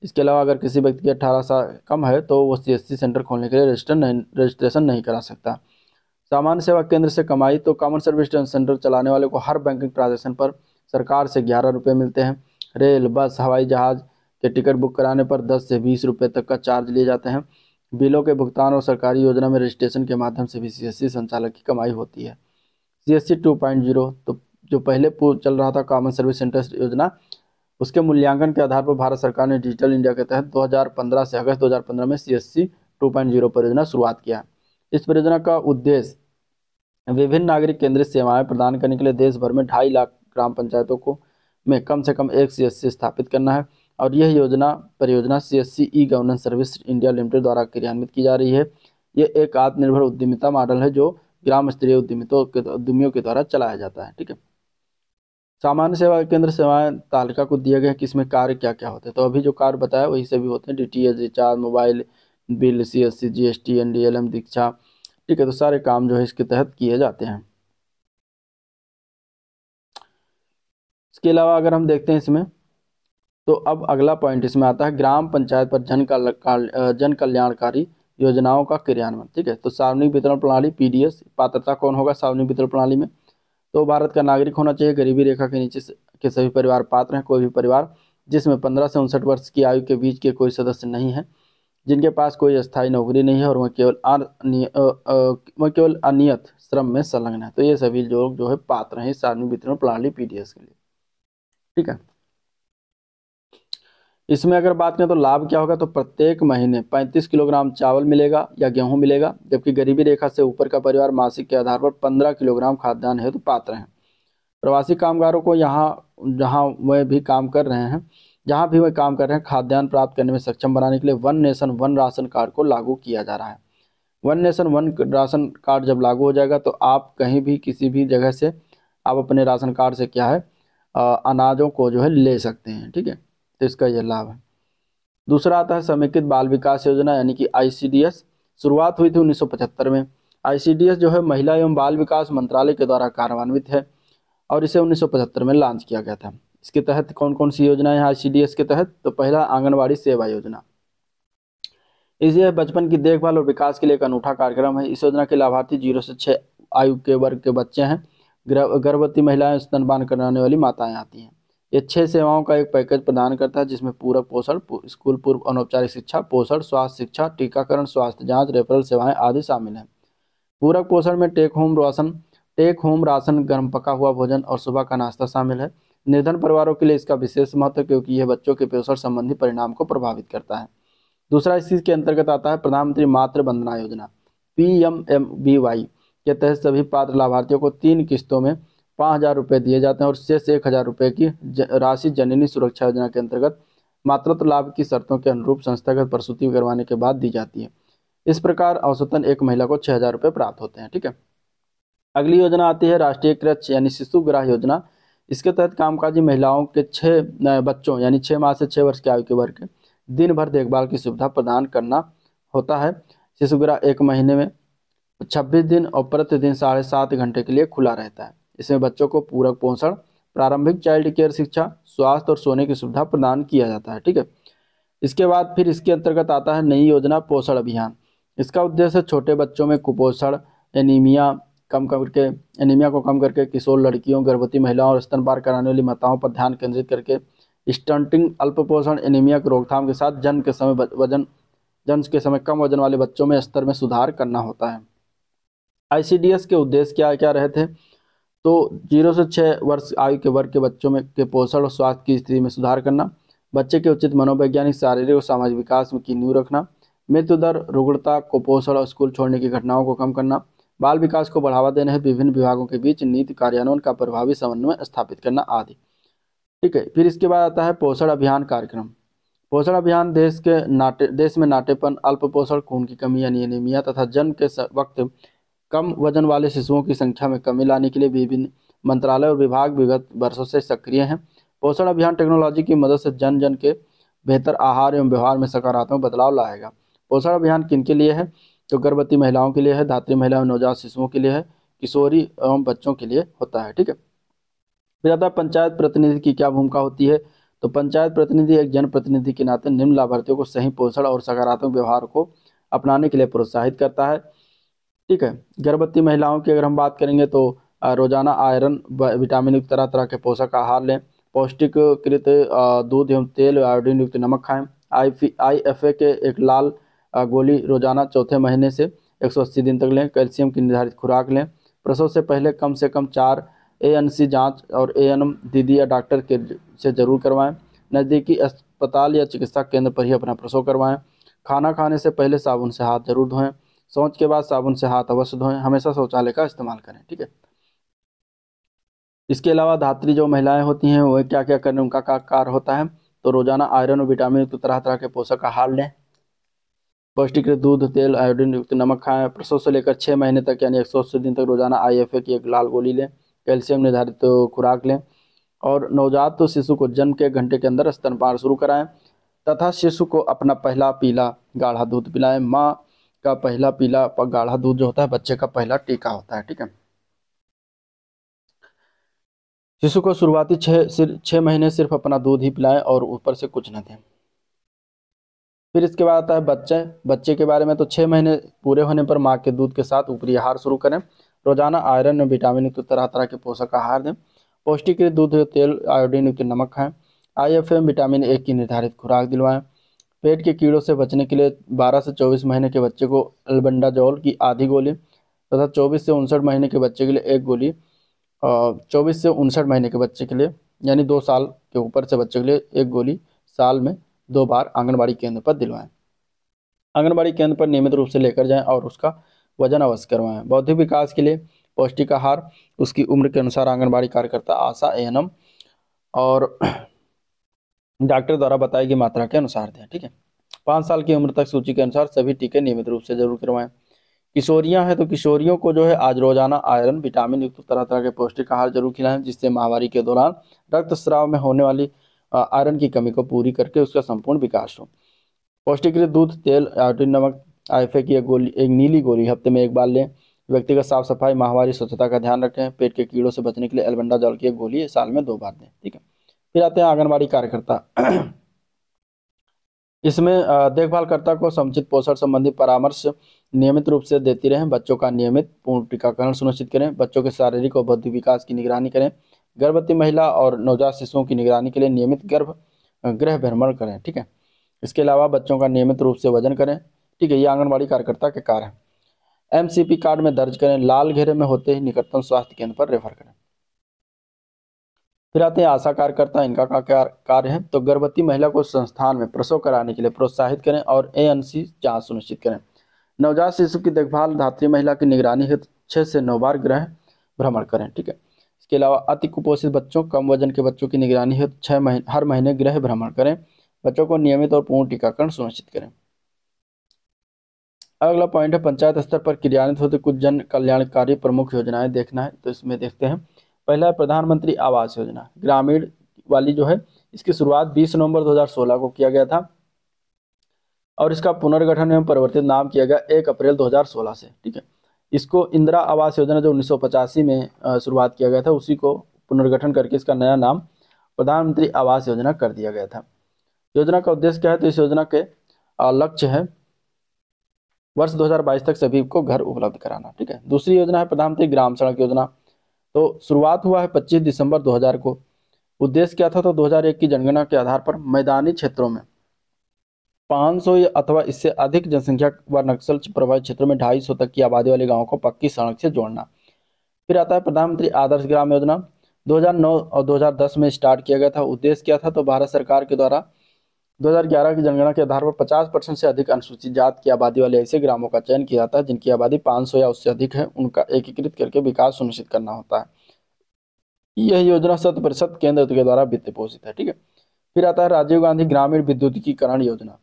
इसके अलावा अगर किसी व्यक्ति की अट्ठारह साल कम है तो वो सी सेंटर खोलने के लिए रजिस्टर नहीं रजिस्ट्रेशन नहीं करा सकता सामान्य सेवा केंद्र से कमाई तो कॉमन सर्विस सेंटर चलाने वाले को हर बैंकिंग ट्रांजेक्शन पर सरकार से ग्यारह रुपये मिलते हैं रेल बस हवाई जहाज़ के टिकट बुक कराने पर दस से बीस रुपये तक का चार्ज लिए जाते हैं बिलों के भुगतान और सरकारी योजना में रजिस्ट्रेशन के माध्यम से भी सी संचालक की कमाई होती है पॉइंट 2.0 तो जो पहले चल रहा था कॉमन सर्विस सेंटर योजना उसके मूल्यांकन के आधार पर भारत सरकार ने डिजिटल इंडिया के तहत 2015 से अगस्त 2015 में सीएससी 2.0 परियोजना शुरुआत किया इस परियोजना का उद्देश्य विभिन्न नागरिक केंद्रित सेवाएं प्रदान करने के लिए देश भर में ढाई लाख ग्राम पंचायतों को में कम से कम एक सीएससी स्थापित करना है और यह योजना परियोजना CSC e governance service India limited द्वारा क्रियान्वित की जा रही है यह एक आत्मनिर्भर उद्यमिता मॉडल है जो ग्राम स्तरीय उद्यमितों के उद्यमियों के द्वारा चलाया जाता है ठीक है सामान्य सेवा केंद्र सेवाएं तालिका को दिया गया कि इसमें कार्य क्या क्या होते हैं तो अभी जो कार्य बताया वही से भी होते हैं D recharge mobile bill C S C G S T N D L M Diksha ठीक है तो सारे काम जो है इसके तहत किए जाते हैं इसके अलावा अगर हम देखते हैं इसमें तो अब अगला पॉइंट इसमें आता है ग्राम पंचायत पर जन का जन कल्याणकारी योजनाओं का क्रियान्वयन ठीक है तो सार्वजनिक वितरण प्रणाली पी पात्रता कौन होगा सार्वजनिक वितरण प्रणाली में तो भारत का नागरिक होना चाहिए गरीबी रेखा के नीचे के सभी परिवार पात्र हैं कोई भी परिवार जिसमें पंद्रह से उनसठ वर्ष की आयु के बीच के कोई सदस्य नहीं है जिनके पास कोई स्थायी नौकरी नहीं है और वह केवल वह केवल अनियत श्रम में संलग्न है तो ये सभी लोग जो है पात्र हैं सार्वजनिक वितरण प्रणाली पी के लिए ठीक है इसमें अगर बात करें तो लाभ क्या होगा तो प्रत्येक महीने 35 किलोग्राम चावल मिलेगा या गेहूं मिलेगा जबकि गरीबी रेखा से ऊपर का परिवार मासिक के आधार पर 15 किलोग्राम खाद्यान्न हेतु तो पात्र हैं प्रवासी कामगारों को यहाँ जहाँ वे भी काम कर रहे हैं जहाँ भी वे काम कर रहे हैं खाद्यान्न प्राप्त करने में सक्षम बनाने के लिए one nation one ration card को लागू किया जा रहा है one nation one ration card जब लागू हो जाएगा तो आप कहीं भी किसी भी जगह से आप अपने राशन कार्ड से क्या है अनाजों को जो है ले सकते हैं ठीक है तो इसका यह लाभ है दूसरा आता है समेकित बाल विकास योजना यानी कि आईसीडीएस शुरुआत हुई थी 1975 में आईसीडीएस जो है महिला एवं बाल विकास मंत्रालय के द्वारा कार्यान्वित है और इसे 1975 में लॉन्च किया गया था इसके तहत कौन कौन सी योजनाएं हैं आईसीडीएस के तहत तो पहला आंगनबाड़ी सेवा योजना इसे बचपन की देखभाल और विकास के लिए एक अनूठा कार्यक्रम है इस योजना के लाभार्थी जीरो से छः आयु के वर्ग के बच्चे हैं गर्भवती महिलाएं स्तनपान कराने वाली माताएं आती हैं ये छह सेवाओं का एक पैकेज प्रदान करता है जिसमें पूरक पोषण स्कूल पूर्व अनौपचारिक शिक्षा पोषण स्वास्थ्य शिक्षा टीकाकरण स्वास्थ्य जांच रेफरल सेवाएं आदि शामिल हैं पूरक पोषण में take home ration take home ration गर्म पका हुआ भोजन और सुबह का नाश्ता शामिल है निर्धन परिवारों के लिए इसका विशेष महत्व क्योंकि यह बच्चों के पोषण संबंधी परिणाम को प्रभावित करता है दूसरा इस चीज़ के अंतर्गत आता है प्रधानमंत्री मातृ वंदना योजना P M M V Y के तहत सभी पात्र लाभार्थियों को तीन किस्तों में पाँच हज़ार रुपये दिए जाते हैं और शेष एक हज़ार रुपये की राशि जननी सुरक्षा योजना के अंतर्गत मातृत्व लाभ की शर्तों के अनुरूप संस्थागत प्रसूति करवाने के बाद दी जाती है इस प्रकार औसतन एक महिला को छः हज़ार रुपये प्राप्त होते हैं ठीक है अगली योजना आती है राष्ट्रीय कृष्ण यानी शिशु ग्राह योजना इसके तहत कामकाजी महिलाओं के छः बच्चों यानी छः माह से छः वर्ष के आयु के वर्ग के दिन भर देखभाल की सुविधा प्रदान करना होता है शिशुगृह एक महीने में छब्बीस दिन और प्रतिदिन साढ़े सात घंटे के लिए खुला रहता है इसमें बच्चों को पूरक पोषण प्रारंभिक चाइल्ड केयर शिक्षा स्वास्थ्य और सोने की सुविधा प्रदान किया जाता है ठीक है इसके बाद फिर इसके अंतर्गत आता है नई योजना पोषण अभियान इसका उद्देश्य छोटे बच्चों में कुपोषण एनीमिया कम करके एनीमिया को कम करके किशोर लड़कियों गर्भवती महिलाओं और पार कराने वाली माताओं पर ध्यान केंद्रित करके स्टंटिंग अल्प पोषण एनीमिया की रोकथाम के साथ जन्म के समय वजन जन्म के समय कम वजन वाले बच्चों में स्तर में सुधार करना होता है आई के उद्देश्य क्या क्या रहे थे तो जीरो से छः वर्ष आयु के वर्ग के बच्चों में के पोषण और स्वास्थ्य की स्थिति में सुधार करना बच्चे के उचित मनोवैज्ञानिक शारीरिक और सामाजिक विकास में की नींव रखना मृत्यु दर रुग्णता कुपोषण और स्कूल छोड़ने की घटनाओं को कम करना बाल विकास को बढ़ावा देने हेतु विभिन्न विभागों के बीच नीति कार्यान्वयन का प्रभावी समन्वय स्थापित करना आदि ठीक है फिर इसके बाद आता है पोषण अभियान कार्यक्रम पोषण अभियान देश के नाटे देश में नाटेपन अल्प पोषण खून की कमी यानी एनीमिया तथा जन्म के वक्त कम वजन वाले शिशुओं की संख्या में कमी लाने के लिए विभिन्न मंत्रालय और विभाग विगत वर्षों से सक्रिय हैं पोषण अभियान टेक्नोलॉजी की मदद से जन जन के बेहतर आहार एवं व्यवहार में सकारात्मक बदलाव लाएगा पोषण अभियान किन के लिए है तो गर्भवती महिलाओं के लिए है धात्री महिला नवजात शिशुओं के लिए है किशोरी एवं बच्चों के लिए होता है ठीक है फिर आता है पंचायत प्रतिनिधि की क्या भूमिका होती है तो पंचायत प्रतिनिधि एक जनप्रतिनिधि के नाते निम्न लाभार्थियों को सही पोषण और सकारात्मक व्यवहार को अपनाने के लिए प्रोत्साहित करता है ठीक है गर्भवती महिलाओं की अगर हम बात करेंगे तो रोज़ाना आयरन विटामिन युक्त तरह तरह के पोषक आहार लें पौष्टिककृत दूध एवं तेल आयोडीन युक्त नमक खाएं I P I F A के एक लाल गोली रोजाना चौथे महीने से एक सौ अस्सी दिन तक लें कैल्शियम की निर्धारित खुराक लें प्रसव से पहले कम से कम चार ए एन सी जाँच और ए एन एम दीदी या डॉक्टर के से ज़रूर करवाएं नज़दीकी अस्पताल या चिकित्सा केंद्र पर ही अपना प्रसव करवाएं खाना खाने से पहले साबुन से हाथ जरूर धोएं शौच के बाद साबुन से हाथ अवश्य धोएं हमेशा शौचालय का इस्तेमाल करें ठीक है इसके अलावा धात्री जो महिलाएं होती हैं वह क्या क्या करने उनका का कार्य होता है तो रोजाना आयरन और विटामिन युक्त तरह तरह के पोषक आहार लें पौष्टिकृत दूध तेल आयोडीन युक्त नमक खाएं प्रसव से लेकर छः महीने तक यानी एक सौ दिन तक रोजाना आई एफ ए की एक लाल गोली लें कैल्शियम निर्धारित तो खुराक लें और नवजात तो शिशु को जन्म के घंटे के अंदर स्तनपान शुरू कराएं तथा शिशु को अपना पहला पीला गाढ़ा दूध पिलाएं माँ का पहला पीला गाढ़ा दूध जो होता है बच्चे का पहला टीका होता है ठीक है शिशु को शुरुआती छः महीने सिर्फ अपना दूध ही पिलाएं और ऊपर से कुछ ना दें फिर इसके बाद आता है बच्चे बच्चे के बारे में तो छह महीने पूरे होने पर माँ के दूध के साथ ऊपरी आहार शुरू करें रोजाना आयरन और विटामिन युक्त तरह तरह के पोषक आहार दें पौष्टिक दूध तेल आयोडीन युक्त नमक खाएं I F M vitamin A की निर्धारित खुराक दिलवाएं पेट के कीड़ों से बचने के लिए 12 से 24 महीने के बच्चे को अल्बेंडाजोल की आधी गोली तथा 24 से उनसठ महीने के बच्चे के लिए एक गोली और 24 से उनसठ महीने के बच्चे के लिए यानी दो साल के ऊपर से बच्चे के लिए एक गोली साल में दो बार आंगनबाड़ी केंद्र पर दिलवाएं आंगनबाड़ी केंद्र पर नियमित रूप से लेकर जाएँ और उसका वजन अवश्य करवाएँ बौद्धिक विकास के लिए पौष्टिक आहार उसकी उम्र के अनुसार आंगनबाड़ी कार्यकर्ता आशा एएनएम और डॉक्टर द्वारा बताई गई मात्रा के अनुसार दें ठीक है पाँच साल की उम्र तक सूची के अनुसार सभी टीके नियमित रूप से जरूर करवाएं किशोरियाँ हैं तो किशोरियों को जो है आज रोजाना आयरन विटामिन युक्त तरह तरह के पौष्टिक आहार जरूर खिलाएं जिससे महामारी के दौरान रक्त स्राव में होने वाली आयरन की कमी को पूरी करके उसका संपूर्ण विकास हो पौष्टिकृत दूध तेल आयोटिन नमक आयफे की एक गोली एक नीली गोली हफ्ते में एक बार लें व्यक्तिगत साफ सफाई माहवारी स्वच्छता का ध्यान रखें पेट के कीड़ों से बचने के लिए एलबंडा जल की एक गोली साल में दो बार दें ठीक है फिर आते हैं आंगनबाड़ी कार्यकर्ता इसमें देखभालकर्ता को समुचित पोषण संबंधी परामर्श नियमित रूप से देती रहें बच्चों का नियमित पूर्ण टीकाकरण सुनिश्चित करें बच्चों के शारीरिक और बौद्धिक विकास की निगरानी करें गर्भवती महिला और नवजात शिशुओं की निगरानी के लिए नियमित गर्भ गृह भ्रमण करें ठीक है इसके अलावा बच्चों का नियमित रूप से वजन करें ठीक है ये आंगनबाड़ी कार्यकर्ता के कार्य है एम कार्ड में दर्ज करें लाल घेरे में होते ही निकटतम स्वास्थ्य केंद्र पर रेफर करें फिर आते हैं आशा कार्यकर्ता इनका का कार्य है तो गर्भवती महिला को संस्थान में प्रसव कराने के लिए प्रोत्साहित करें और ए जांच सुनिश्चित करें नवजात शिशु की देखभाल धात्री महिला की निगरानी हेतु छः से नौ बार ग्रह भ्रमण करें ठीक है इसके अलावा अति कुपोषित बच्चों कम वजन के बच्चों की निगरानी हेतु छः महीने हर महीने ग्रह भ्रमण करें बच्चों को नियमित और पूर्ण टीकाकरण सुनिश्चित करें अगला पॉइंट है पंचायत स्तर पर क्रियान्वित होते कुछ जन कल्याणकारी प्रमुख योजनाएं देखना है तो इसमें देखते हैं पहला है प्रधानमंत्री आवास योजना ग्रामीण वाली जो है इसकी शुरुआत 20 नवंबर 2016 को किया गया था और इसका पुनर्गठन एवं परिवर्तित नाम किया गया 1 अप्रैल 2016 से ठीक है इसको इंदिरा आवास योजना जो उन्नीस में शुरुआत किया गया था उसी को पुनर्गठन करके इसका नया नाम प्रधानमंत्री आवास योजना कर दिया गया था योजना का उद्देश्य क्या है तो इस योजना के लक्ष्य है वर्ष 2022 तक सभी को घर उपलब्ध कराना ठीक है दूसरी योजना है प्रधानमंत्री ग्राम सड़क योजना तो शुरुआत हुआ है 25 दिसंबर 2000 को उद्देश्य क्या था तो 2001 की जनगणना के आधार पर मैदानी क्षेत्रों में 500 या अथवा इससे अधिक जनसंख्या व नक्सल प्रभावित क्षेत्रों में 250 तक की आबादी वाले गाँव को पक्की सड़क से जोड़ना फिर आता है प्रधानमंत्री आदर्श ग्राम योजना 2009 और 2010 में स्टार्ट किया गया था उद्देश्य क्या था तो भारत सरकार के द्वारा 2011 की जनगणना के आधार पर 50 परसेंट से अधिक अनुसूचित जात की आबादी वाले ऐसे ग्रामों का चयन किया जाता है जिनकी आबादी 500 या उससे अधिक है उनका एकीकृत करके विकास सुनिश्चित करना होता है यह योजना शत प्रतिशत केंद्र के द्वारा वित्त पोषित है ठीक है फिर आता है राजीव गांधी ग्रामीण विद्युतीकरण योजना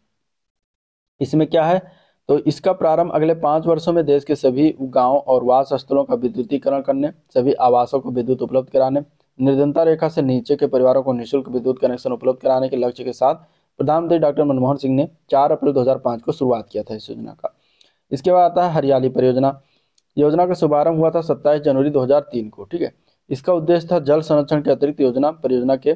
इसमें क्या है तो इसका प्रारंभ अगले पाँच वर्षों में देश के सभी गाँव और वास स्थलों का विद्युतीकरण करने सभी आवासों को विद्युत उपलब्ध कराने निर्धनता रेखा से नीचे के परिवारों को निःशुल्क विद्युत कनेक्शन उपलब्ध कराने के लक्ष्य के साथ प्रधानमंत्री डॉक्टर मनमोहन सिंह ने 4 अप्रैल 2005 को शुरुआत किया था इस योजना का इसके बाद आता है हरियाली परियोजना योजना का शुभारंभ हुआ था सत्ताईस जनवरी 2003 को ठीक है इसका उद्देश्य था जल संरक्षण के अतिरिक्त योजना परियोजना के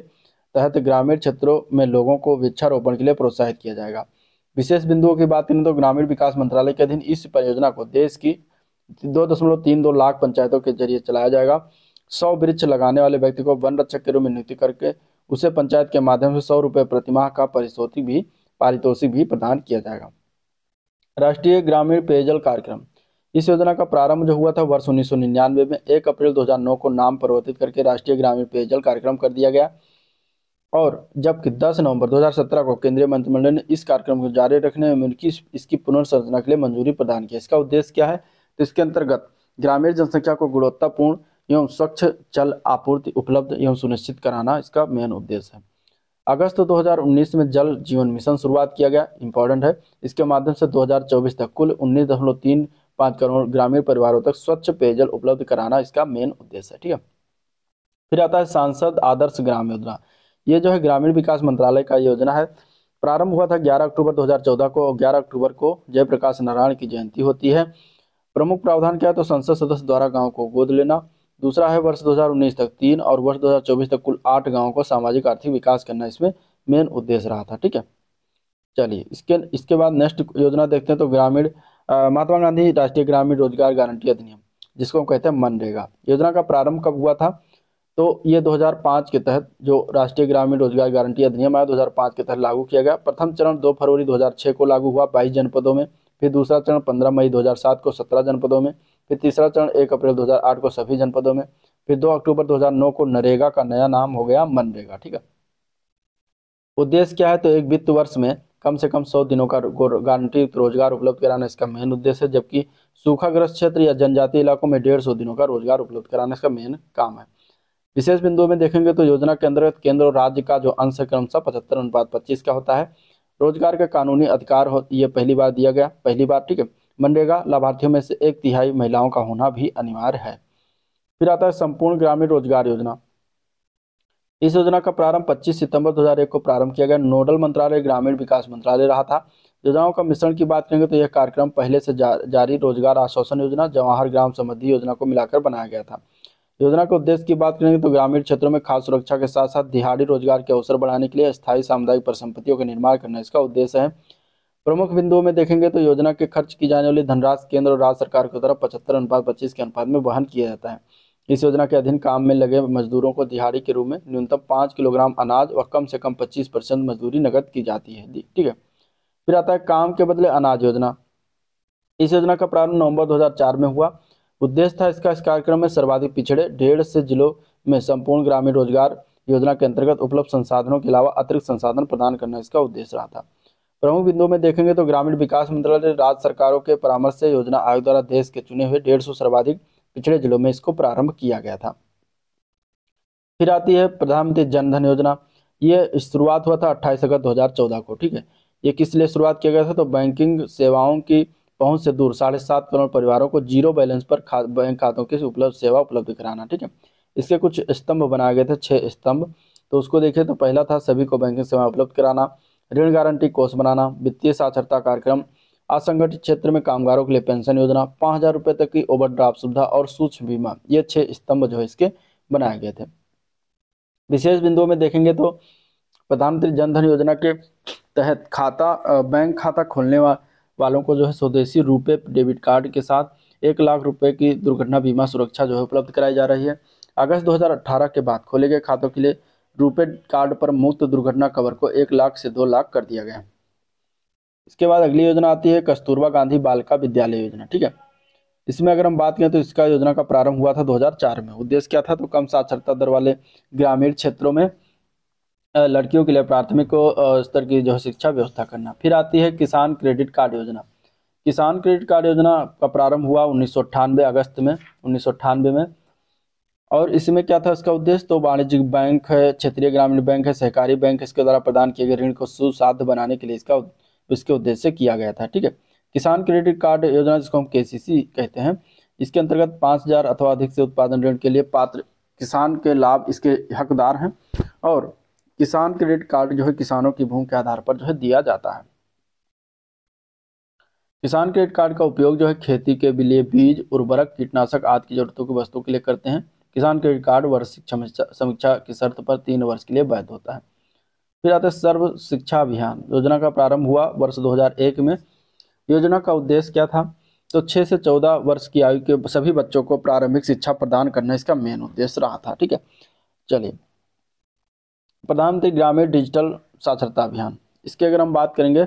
तहत ग्रामीण क्षेत्रों में लोगों को वृक्षारोपण के लिए प्रोत्साहित किया जाएगा विशेष बिंदुओं की बात करें तो ग्रामीण विकास मंत्रालय के अधीन इस परियोजना को देश की दो दशमलव तीन दो लाख पंचायतों के जरिए चलाया जाएगा सौ वृक्ष लगाने वाले व्यक्ति को वन रक्षक के रूप में नियुक्ति करके उसे पंचायत के माध्यम से सौ रुपये प्रतिमाह का परिशोधिक भी पारितोषिक भी प्रदान किया जाएगा राष्ट्रीय ग्रामीण पेयजल कार्यक्रम इस योजना का प्रारंभ जो हुआ था वर्ष 1999 में 1 अप्रैल 2009 को नाम परिवर्तित करके राष्ट्रीय ग्रामीण पेयजल कार्यक्रम कर दिया गया और जबकि 10 नवंबर 2017 को केंद्रीय मंत्रिमंडल ने इस कार्यक्रम को जारी रखने में इसकी पुनर्संरचना के लिए मंजूरी प्रदान की इसका उद्देश्य क्या है तो इसके अंतर्गत ग्रामीण जनसंख्या को गुणवत्तापूर्ण एवं स्वच्छ जल आपूर्ति उपलब्ध एवं सुनिश्चित कराना इसका मेन उद्देश्य है अगस्त 2019 में जल जीवन मिशन शुरुआत किया गया इंपॉर्टेंट है इसके माध्यम से 2024 तक कुल उन्नीस दशमलव तीन पाँच करोड़ ग्रामीण परिवारों तक स्वच्छ पेयजल उपलब्ध कराना इसका मेन उद्देश्य है ठीक है फिर आता है सांसद आदर्श ग्राम योजना ये जो है ग्रामीण विकास मंत्रालय का योजना है प्रारंभ हुआ था 11 अक्टूबर 2014 को 11 अक्टूबर को जयप्रकाश नारायण की जयंती होती है प्रमुख प्रावधान क्या है तो संसद सदस्य द्वारा गाँव को गोद लेना दूसरा है वर्ष 2019 तक तीन और वर्ष 2024 तक कुल आठ गाँव को सामाजिक आर्थिक विकास करना इसमें मेन उद्देश्य रहा था ठीक है चलिए इसके इसके बाद नेक्स्ट योजना देखते हैं तो ग्रामीण महात्मा गांधी राष्ट्रीय ग्रामीण रोजगार गारंटी अधिनियम जिसको हम कहते हैं मनरेगा योजना का प्रारंभ कब हुआ था तो ये 2005 के तहत जो राष्ट्रीय ग्रामीण रोजगार गारंटी अधिनियम आया 2005 के तहत लागू किया गया प्रथम चरण 2 फरवरी 2006 को लागू हुआ 22 जनपदों में फिर दूसरा चरण 15 मई 2007 को 17 जनपदों में फिर तीसरा चरण एक अप्रैल 2008 को सभी जनपदों में फिर 2 अक्टूबर 2009 को नरेगा का नया नाम हो गया मनरेगा ठीक है उद्देश्य क्या है तो एक वित्त वर्ष में कम से कम सौ दिनों का गारंटी रोजगार उपलब्ध कराना इसका मेन उद्देश्य है जबकि सूखाग्रस्त क्षेत्र या जनजातीय इलाकों में डेढ़ सौ दिनों का रोजगार उपलब्ध कराना इसका मेन काम है विशेष बिंदुओं में देखेंगे तो योजना के अंतर्गत केंद्र और राज्य का जो अंश सा पचहत्तर अनुपात पच्चीस का होता है रोजगार का कानूनी अधिकार हो ये पहली बार दिया गया पहली बार ठीक है मनरेगा लाभार्थियों में से एक तिहाई महिलाओं का होना भी अनिवार्य है फिर आता है संपूर्ण ग्रामीण रोजगार योजना इस योजना का प्रारंभ 25 सितंबर 2001 को प्रारंभ किया गया नोडल मंत्रालय ग्रामीण विकास मंत्रालय रहा था योजनाओं का मिश्रण की बात करेंगे तो यह कार्यक्रम पहले से जा, जारी रोजगार आश्वासन योजना जवाहर ग्राम समृद्धि योजना को मिलाकर बनाया गया था योजना के उद्देश्य की बात करेंगे तो ग्रामीण क्षेत्रों में खास सुरक्षा के साथ साथ दिहाड़ी रोजगार के अवसर बढ़ाने के लिए स्थायी सामुदायिक परिसंपत्तियों का निर्माण करना इसका उद्देश्य है प्रमुख बिंदुओं में देखेंगे तो योजना के खर्च की जाने वाली धनराशि केंद्र और राज्य सरकार की तरफ पचहत्तर अनुपात पच्चीस के अनुपात में वहन किया जाता है इस योजना के अधीन काम में लगे मजदूरों को दिहाड़ी के रूप में न्यूनतम पाँच किलोग्राम अनाज और कम से कम पच्चीस परसेंट मजदूरी नकद की जाती है ठीक है फिर आता है काम के बदले अनाज योजना इस योजना का प्रारंभ नवंबर 2004 में हुआ उद्देश्य था इसका इस कार्यक्रम में सर्वाधिक पिछड़े डेढ़ से जिलों में संपूर्ण ग्रामीण रोजगार योजना के अंतर्गत उपलब्ध संसाधनों के अलावा अतिरिक्त संसाधन प्रदान करना इसका उद्देश्य रहा था प्रमुख बिंदुओं में देखेंगे तो ग्रामीण विकास मंत्रालय राज्य सरकारों के परामर्श से योजना आयोग द्वारा देश के चुने हुए डेढ़ सर्वाधिक पिछड़े जिलों में इसको प्रारंभ किया गया था फिर आती है प्रधानमंत्री जनधन योजना ये शुरुआत हुआ था अट्ठाईस अगस्त चौदह को ठीक है ये किस लिए शुरुआत किया गया था तो बैंकिंग सेवाओं की पहुंच से दूर साढ़े सात करोड़ परिवारों को जीरो बैलेंस पर खा, बैंक खातों की उपलब्ध सेवा उपलब्ध कराना ठीक है इसके कुछ स्तंभ बनाए गए थे छह स्तंभ तो उसको देखिए तो पहला था सभी को बैंकिंग सेवा उपलब्ध कराना ऋण गारंटी कोष बनाना वित्तीय साक्षरता कार्यक्रम असंगठित क्षेत्र में कामगारों के लिए पेंशन योजना पाँच हज़ार रुपये तक की ओवरड्राफ्ट सुविधा और सूक्ष्म बीमा ये छह स्तंभ जो है इसके बनाए गए थे विशेष बिंदुओं में देखेंगे तो प्रधानमंत्री जनधन योजना के तहत खाता बैंक खाता खोलने वा, वालों को जो है स्वदेशी रुपये डेबिट कार्ड के साथ एक लाख रुपये की दुर्घटना बीमा सुरक्षा जो है उपलब्ध कराई जा रही है अगस्त दो के बाद खोले गए खातों के लिए रुपए कार्ड पर मुफ्त दुर्घटना कवर को एक लाख से दो लाख कर दिया गया इसके बाद अगली योजना आती है कस्तूरबा गांधी बालिका विद्यालय योजना ठीक है इसमें अगर हम बात करें तो इसका योजना का प्रारंभ हुआ था 2004 में उद्देश्य क्या था तो कम साक्षरता दर वाले ग्रामीण क्षेत्रों में लड़कियों के लिए प्राथमिक स्तर की जो है शिक्षा व्यवस्था करना फिर आती है किसान क्रेडिट कार्ड योजना किसान क्रेडिट कार्ड योजना का प्रारंभ हुआ उन्नीस अगस्त में उन्नीस में और इसमें क्या था इसका उद्देश्य तो वाणिज्यिक बैंक है क्षेत्रीय ग्रामीण बैंक है सहकारी बैंक इसके द्वारा प्रदान किए गए ऋण को सुसाध्य बनाने के लिए इसका इसके उद्देश्य से किया गया था ठीक है किसान क्रेडिट कार्ड योजना जिसको हम के कहते हैं इसके अंतर्गत पाँच हज़ार अथवा अधिक से उत्पादन ऋण के लिए पात्र किसान के लाभ इसके हकदार हैं और किसान क्रेडिट कार्ड जो है किसानों की भूमि के आधार पर जो है दिया जाता है किसान क्रेडिट कार्ड का उपयोग जो है खेती के लिए बीज उर्वरक कीटनाशक आदि की जरूरतों की वस्तुओं के लिए करते हैं किसान क्रेडिट कार्ड वर्ष समीक्षा की शर्त पर तीन वर्ष के लिए वैध होता है फिर आते सर्व शिक्षा अभियान योजना का प्रारंभ हुआ वर्ष 2001 में योजना का उद्देश्य क्या था तो छः से चौदह वर्ष की आयु के सभी बच्चों को प्रारंभिक शिक्षा प्रदान करना इसका मेन उद्देश्य रहा था ठीक है चलिए प्रधानमंत्री ग्रामीण डिजिटल साक्षरता अभियान इसकी अगर हम बात करेंगे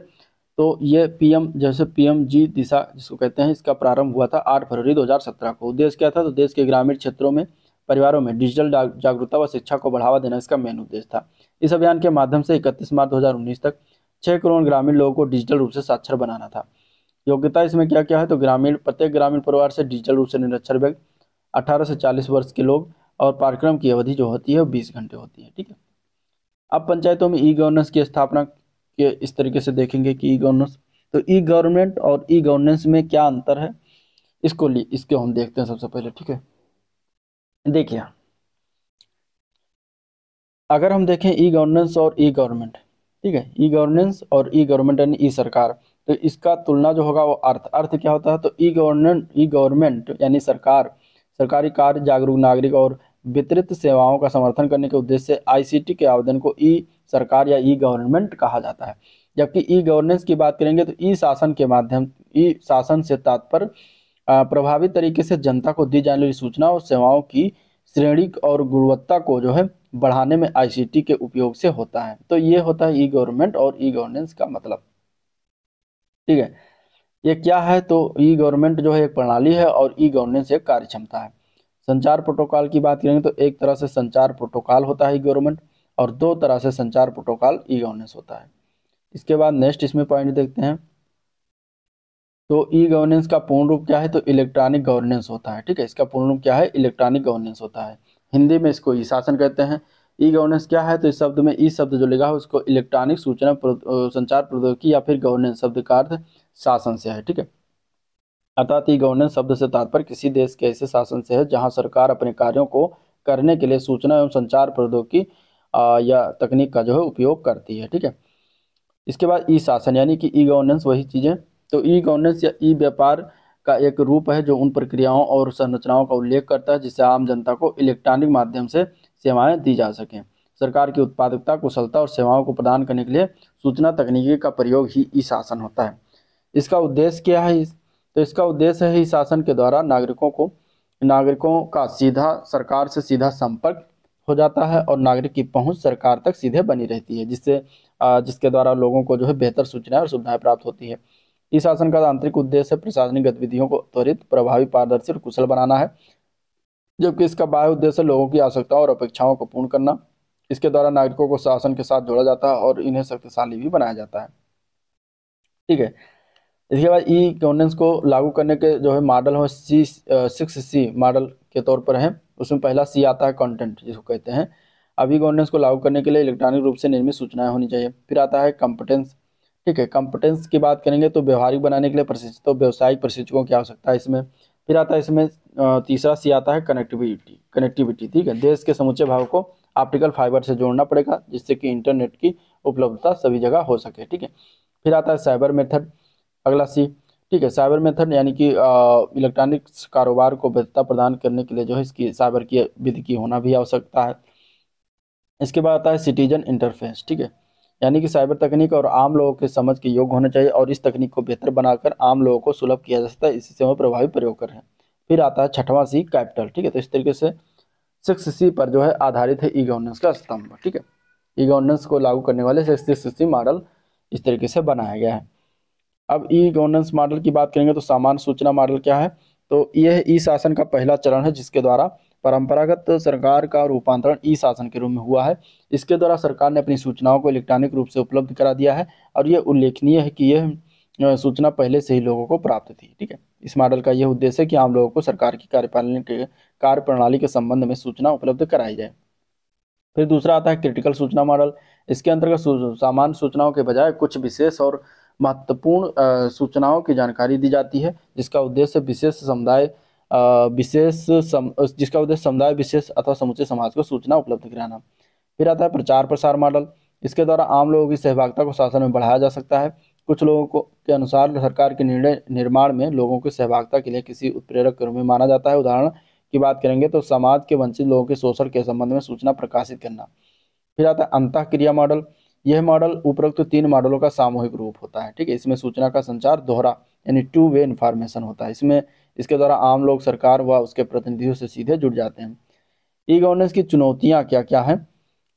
तो ये पीएम जैसे पीएम जी दिशा जिसको कहते हैं इसका प्रारंभ हुआ था 8 फरवरी 2017 को उद्देश्य क्या था तो देश के ग्रामीण क्षेत्रों में परिवारों में डिजिटल जागरूकता व शिक्षा को बढ़ावा देना इसका मेन उद्देश्य था इस अभियान के माध्यम से इकतीस मार्च 2019 तक छः करोड़ ग्रामीण लोगों को डिजिटल रूप से साक्षर बनाना था योग्यता इसमें क्या क्या है तो ग्रामीण प्रत्येक ग्रामीण परिवार से डिजिटल रूप से निरक्षर व्यक्ति अठारह से चालीस वर्ष के लोग और पाठ्यक्रम की अवधि जो होती है बीस घंटे होती है ठीक है अब पंचायतों में ई गवर्नेंस की स्थापना के इस तरीके से देखेंगे कि ई गवर्नेंस तो ई गवर्नमेंट और ई गवर्नेंस में क्या अंतर है इसको इसके हम देखते हैं सबसे पहले ठीक है देखिए अगर हम देखें ई गवर्नेंस और ई गवर्नमेंट ठीक है ई गवर्नेंस और ई गवर्नमेंट यानी ई सरकार तो इसका तुलना जो होगा वो अर्थ अर्थ क्या होता है तो ई गवर्नेंट ई गवर्नमेंट यानी सरकार सरकारी कार्य जागरूक नागरिक और वितरित सेवाओं का समर्थन करने के उद्देश्य से आईसीटी के आवेदन को ई सरकार या ई गवर्नमेंट कहा जाता है जबकि ई गवर्नेंस की बात करेंगे तो ई शासन के माध्यम ई शासन से तात्पर्य प्रभावी तरीके से जनता को दी जाने वाली सूचना और सेवाओं की श्रेणी और गुणवत्ता को जो है बढ़ाने में आईसीटी के उपयोग से होता है तो ये होता है ई गवर्नमेंट और ई गवर्नेंस का मतलब ठीक है ये क्या है तो ई गवर्नमेंट जो है एक प्रणाली है और ई गवर्नेंस एक कार्य क्षमता है संचार प्रोटोकॉल की बात करेंगे तो एक तरह से संचार प्रोटोकॉल होता है ई गवर्नमेंट और दो तरह से संचार प्रोटोकॉल ई गवर्नेंस होता है इसके बाद नेक्स्ट इसमें पॉइंट देखते हैं तो ई गवर्नेंस का पूर्ण रूप क्या है तो इलेक्ट्रॉनिक गवर्नेंस होता है ठीक है इसका पूर्ण रूप क्या है इलेक्ट्रॉनिक गवर्नेंस होता है हिंदी में इसको ई शासन कहते हैं ई गवर्नेंस क्या है तो इस शब्द में ई e शब्द जो लिखा है उसको इलेक्ट्रॉनिक सूचना संचार प्रौद्योगिकी या फिर गवर्नेंस शब्द का अर्थ शासन से है ठीक है अर्थात ई गवर्नेंस शब्द से तात्पर्य किसी देश के ऐसे शासन से है जहाँ सरकार अपने कार्यों को करने के लिए सूचना एवं संचार प्रौद्योगिकी या तकनीक का जो है उपयोग करती है ठीक है इसके बाद ई शासन यानी कि ई गवर्नेंस वही चीज़ें तो ई गवर्नेंस या ई व्यापार का एक रूप है जो उन प्रक्रियाओं और संरचनाओं का उल्लेख करता है जिससे आम जनता को इलेक्ट्रॉनिक माध्यम से सेवाएं दी जा सकें सरकार की उत्पादकता कुशलता और सेवाओं को प्रदान करने के लिए सूचना तकनीकी का प्रयोग ही ई शासन होता है इसका उद्देश्य क्या है तो इसका उद्देश्य है ई शासन के द्वारा नागरिकों को नागरिकों का सीधा सरकार से सीधा संपर्क हो जाता है और नागरिक की पहुंच सरकार तक सीधे बनी रहती है जिससे जिसके द्वारा लोगों को जो है बेहतर सूचनाएं और सुविधाएं प्राप्त होती है इस शासन का आंतरिक उद्देश्य प्रशासनिक गतिविधियों को त्वरित प्रभावी पारदर्शी और कुशल बनाना है जबकि इसका बाह्य उद्देश्य लोगों की आवश्यकताओं और अपेक्षाओं को पूर्ण करना इसके द्वारा नागरिकों को शासन के साथ जोड़ा जाता है और इन्हें शक्तिशाली भी बनाया जाता है ठीक है इसके बाद ई गवर्नेंस को लागू करने के जो है मॉडल हो सी सिक्स सी मॉडल के तौर पर है उसमें पहला सी आता है कंटेंट जिसको कहते हैं अभी गवर्नेंस को लागू करने के लिए इलेक्ट्रॉनिक रूप से निर्मित सूचनाएं होनी चाहिए फिर आता है कॉम्पिटेंस ठीक है कॉम्पिटेंस की बात करेंगे तो व्यवहारिक बनाने के लिए प्रशिक्षित व्यवसायिक प्रशिक्षकों की आवश्यकता है इसमें फिर आता है इसमें तीसरा सी आता है कनेक्टिविटी कनेक्टिविटी ठीक है देश के समुचे भाव को ऑप्टिकल फाइबर से जोड़ना पड़ेगा जिससे कि इंटरनेट की उपलब्धता सभी जगह हो सके ठीक है फिर आता है साइबर मेथड अगला सी ठीक है साइबर मेथड यानी कि इलेक्ट्रॉनिक्स कारोबार को बेहतर प्रदान करने के लिए जो है इसकी साइबर की विधि की होना भी आवश्यकता है इसके बाद आता है सिटीजन इंटरफेस ठीक है यानी कि साइबर तकनीक और आम लोगों के समझ के योग्य होना चाहिए और इस तकनीक को बेहतर बनाकर आम लोगों को सुलभ किया जा सकता है इसी से वो प्रभावी प्रयोग कर रहे हैं फिर आता है छठवां सी कैपिटल ठीक है तो इस तरीके से सिक्स सी पर जो है आधारित है ई गवर्नेंस का स्तंभ ठीक है ई गवर्नेंस को लागू करने वाले सिक्स सी मॉडल इस तरीके से बनाया गया है अब ई गवर्नेंस मॉडल की बात करेंगे तो सामान्य सूचना मॉडल क्या है तो यह ई शासन का पहला चरण है जिसके द्वारा परंपरागत सरकार का रूपांतरण ई शासन के रूप में हुआ है इसके द्वारा सरकार ने अपनी सूचनाओं को इलेक्ट्रॉनिक रूप से उपलब्ध करा दिया है और यह उल्लेखनीय है कि यह सूचना पहले से ही लोगों को प्राप्त थी ठीक है इस मॉडल का यह उद्देश्य है कि आम लोगों को सरकार की कार्यपालन के कार्य प्रणाली के संबंध में सूचना उपलब्ध कराई जाए फिर दूसरा आता है क्रिटिकल सूचना मॉडल इसके अंतर्गत सामान्य सूचनाओं के बजाय कुछ विशेष और महत्वपूर्ण सूचनाओं की जानकारी दी जाती है जिसका उद्देश्य विशेष समुदाय विशेष जिसका उद्देश्य समुदाय विशेष अथवा समुचे समाज को सूचना उपलब्ध कराना फिर आता है प्रचार प्रसार मॉडल इसके द्वारा आम लोगों की सहभागिता को शासन में बढ़ाया जा सकता है कुछ लोगों को के अनुसार सरकार के निर्णय निर्माण में लोगों की सहभागिता के लिए किसी उत्प्रेरक के रूप में माना जाता है उदाहरण की बात करेंगे तो समाज के वंचित लोगों के शोषण के संबंध में सूचना प्रकाशित करना फिर आता है अंत क्रिया मॉडल यह मॉडल उपरोक्त तीन मॉडलों का सामूहिक रूप होता है ठीक है इसमें सूचना का संचार दोहरा यानी टू वे इन्फॉर्मेशन होता है इसमें इसके द्वारा आम लोग सरकार व उसके प्रतिनिधियों से सीधे जुड़ जाते हैं ई गवर्नेंस की चुनौतियाँ क्या क्या हैं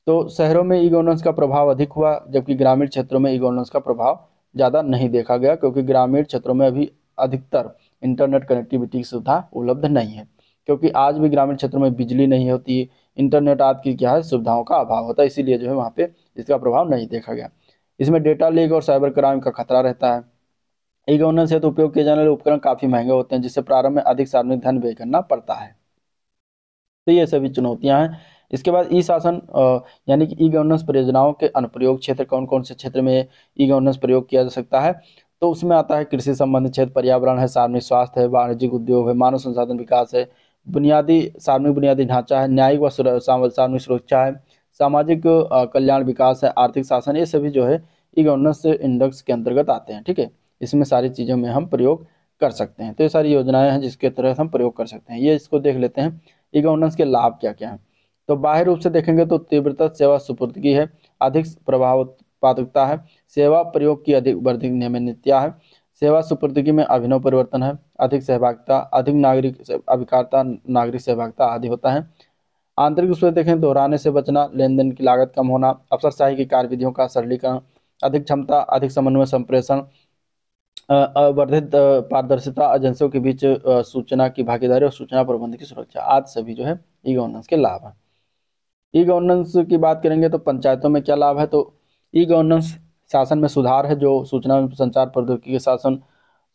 तो शहरों में ई गवर्नेंस का प्रभाव अधिक हुआ जबकि ग्रामीण क्षेत्रों में ई गवर्नेंस का प्रभाव ज़्यादा नहीं देखा गया क्योंकि ग्रामीण क्षेत्रों में अभी अधिकतर इंटरनेट कनेक्टिविटी की सुविधा उपलब्ध नहीं है क्योंकि आज भी ग्रामीण क्षेत्रों में बिजली नहीं होती इंटरनेट आदि की क्या है सुविधाओं का अभाव होता है इसीलिए जो है वहाँ पर इसका प्रभाव नहीं देखा गया इसमें डेटा लीक और साइबर क्राइम का खतरा रहता है ई गवर्नेंस हेतु उपयोग किए जाने वाले उपकरण काफ़ी महंगे होते हैं जिससे प्रारंभ में अधिक सार्वजनिक धन व्यय करना पड़ता है तो ये सभी चुनौतियां हैं इसके बाद ई शासन यानी कि ई गवर्नेंस परियोजनाओं के अनुप्रयोग क्षेत्र कौन कौन से क्षेत्र में ई गवर्नेंस प्रयोग किया जा सकता है तो उसमें आता है कृषि संबंधित क्षेत्र पर्यावरण है सार्वजनिक स्वास्थ्य है वाणिज्यिक उद्योग है मानव संसाधन विकास है बुनियादी सार्वजनिक बुनियादी ढांचा है न्यायिक व सार्वजनिक सुरक्षा है सामाजिक कल्याण विकास है आर्थिक शासन ये सभी जो है ई गवर्नेंस इंडेक्स के अंतर्गत आते हैं ठीक है इसमें सारी चीज़ों में हम प्रयोग कर सकते हैं तो ये सारी योजनाएं हैं जिसके तहत हम प्रयोग कर सकते हैं ये इसको देख लेते हैं ई गवर्नेंस के लाभ क्या क्या हैं तो बाह्य रूप से देखेंगे तो तीव्रता सेवा सुपुर्दगी है अधिक उत्पादकता है सेवा प्रयोग की अधिक वर्धिक नियमितता है सेवा सुपुर्दगी में अभिनव परिवर्तन है अधिक सहभागिता अधिक नागरिक अभिकारता नागरिक सहभागिता आदि होता है आंतरिक रूप से देखें दोहराने से बचना लेन देन की लागत कम होना अफसरशाही की कार्यविधियों का सरलीकरण अधिक क्षमता अधिक समन्वय संप्रेषण वर्धित पारदर्शिता एजेंसियों के बीच सूचना की भागीदारी और सूचना प्रबंध की सुरक्षा आज सभी जो है ई गवर्नेंस के लाभ हैं ई गवर्नेंस की बात करेंगे तो पंचायतों में क्या लाभ है तो ई गवर्नेंस शासन में सुधार है जो सूचना एवं संचार प्रौद्योगिकी के शासन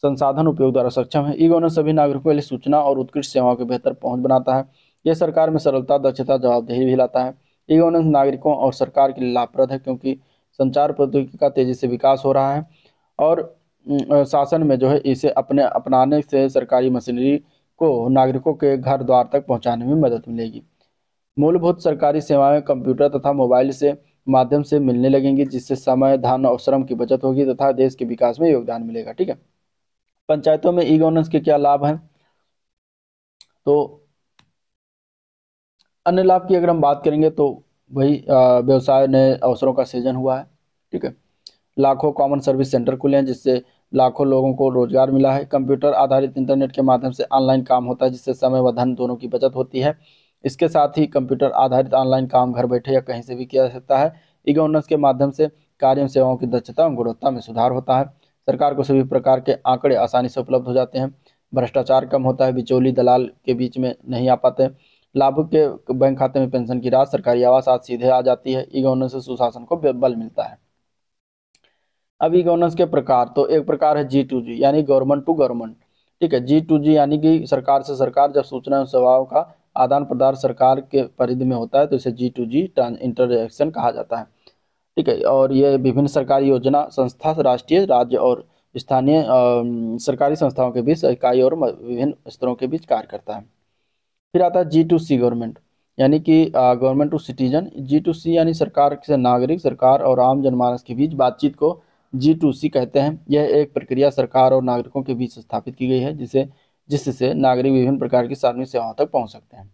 संसाधन उपयोग द्वारा सक्षम है ई गवर्नेंस सभी नागरिकों के लिए सूचना और उत्कृष्ट सेवाओं के बेहतर पहुंच बनाता है यह सरकार में सरलता दक्षता जवाबदेही भी लाता है ई गवर्नेंस नागरिकों और सरकार के लिए लाभप्रद है क्योंकि संचार प्रौद्योगिकी का तेजी से विकास हो रहा है और शासन में जो है इसे अपने अपनाने से सरकारी मशीनरी को नागरिकों के घर द्वार तक पहुंचाने में मदद मिलेगी मूलभूत सरकारी सेवाएं कंप्यूटर तथा मोबाइल से माध्यम से मिलने लगेंगी जिससे समय धन और श्रम की बचत होगी तथा देश के विकास में योगदान मिलेगा ठीक है पंचायतों में ई गवर्नेंस के क्या लाभ हैं तो अन्य लाभ की अगर हम बात करेंगे तो वही व्यवसाय नए अवसरों का सृजन हुआ है ठीक है लाखों कॉमन सर्विस सेंटर खुले हैं जिससे लाखों लोगों को रोजगार मिला है कंप्यूटर आधारित इंटरनेट के माध्यम से ऑनलाइन काम होता है जिससे समय व धन दोनों की बचत होती है इसके साथ ही कंप्यूटर आधारित ऑनलाइन काम घर बैठे या कहीं से भी किया जा सकता है ई गवर्नेंस के माध्यम से कार्य सेवाओं की दक्षता और गुणवत्ता में सुधार होता है सरकार को सभी प्रकार के आंकड़े आसानी से उपलब्ध हो जाते हैं भ्रष्टाचार कम होता है बिचौली दलाल के बीच में नहीं आ पाते लाभुक के बैंक खाते में पेंशन की राशि सरकारी आवास आज सीधे आ जाती है ई गवर्नेंस से सुशासन को बल मिलता है अब ई गवर्नेंस के प्रकार तो एक प्रकार है जी टू जी यानी गवर्नमेंट टू गवर्नमेंट ठीक है जी टू जी यानी कि सरकार से सरकार जब सूचना एवं सेवाओं का आदान प्रदान सरकार के परिधि में होता है तो इसे जी टू जी इंटरक्शन कहा जाता है ठीक है और ये विभिन्न सरकारी योजना संस्था राष्ट्रीय राज्य और स्थानीय सरकारी संस्थाओं के बीच इकाई और विभिन्न स्तरों के बीच कार्य करता है फिर आता है जी टू सी गवर्नमेंट यानी कि government to citizen G to C यानी सरकार से नागरिक सरकार और आम जनमानस के बीच बातचीत को जी टू सी कहते हैं यह एक प्रक्रिया सरकार और नागरिकों के बीच स्थापित की गई है जिसे जिससे नागरिक विभिन्न प्रकार की सार्वजनिक सेवाओं तक पहुंच सकते हैं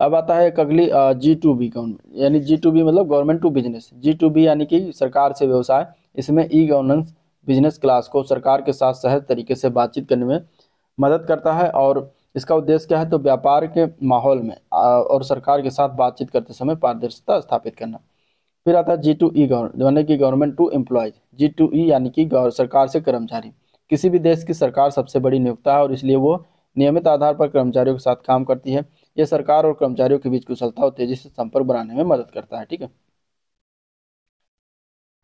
अब आता है एक अगली जी टू बी गवर्नमेंट यानी जी टू बी मतलब government to business G to B यानी कि सरकार से व्यवसाय इसमें ई गवर्नेंस बिजनेस क्लास को सरकार के साथ सहज तरीके से बातचीत करने में मदद करता है और इसका उद्देश्य क्या है तो व्यापार के माहौल में और सरकार के साथ बातचीत करते समय पारदर्शिता स्थापित करना फिर आता है जी टू ई यानी कि government to employees G to E यानी कि सरकार से कर्मचारी किसी भी देश की सरकार सबसे बड़ी नियोक्ता है और इसलिए वो नियमित आधार पर कर्मचारियों के साथ काम करती है यह सरकार और कर्मचारियों के बीच कुशलता और तेजी से संपर्क बनाने में मदद करता है ठीक है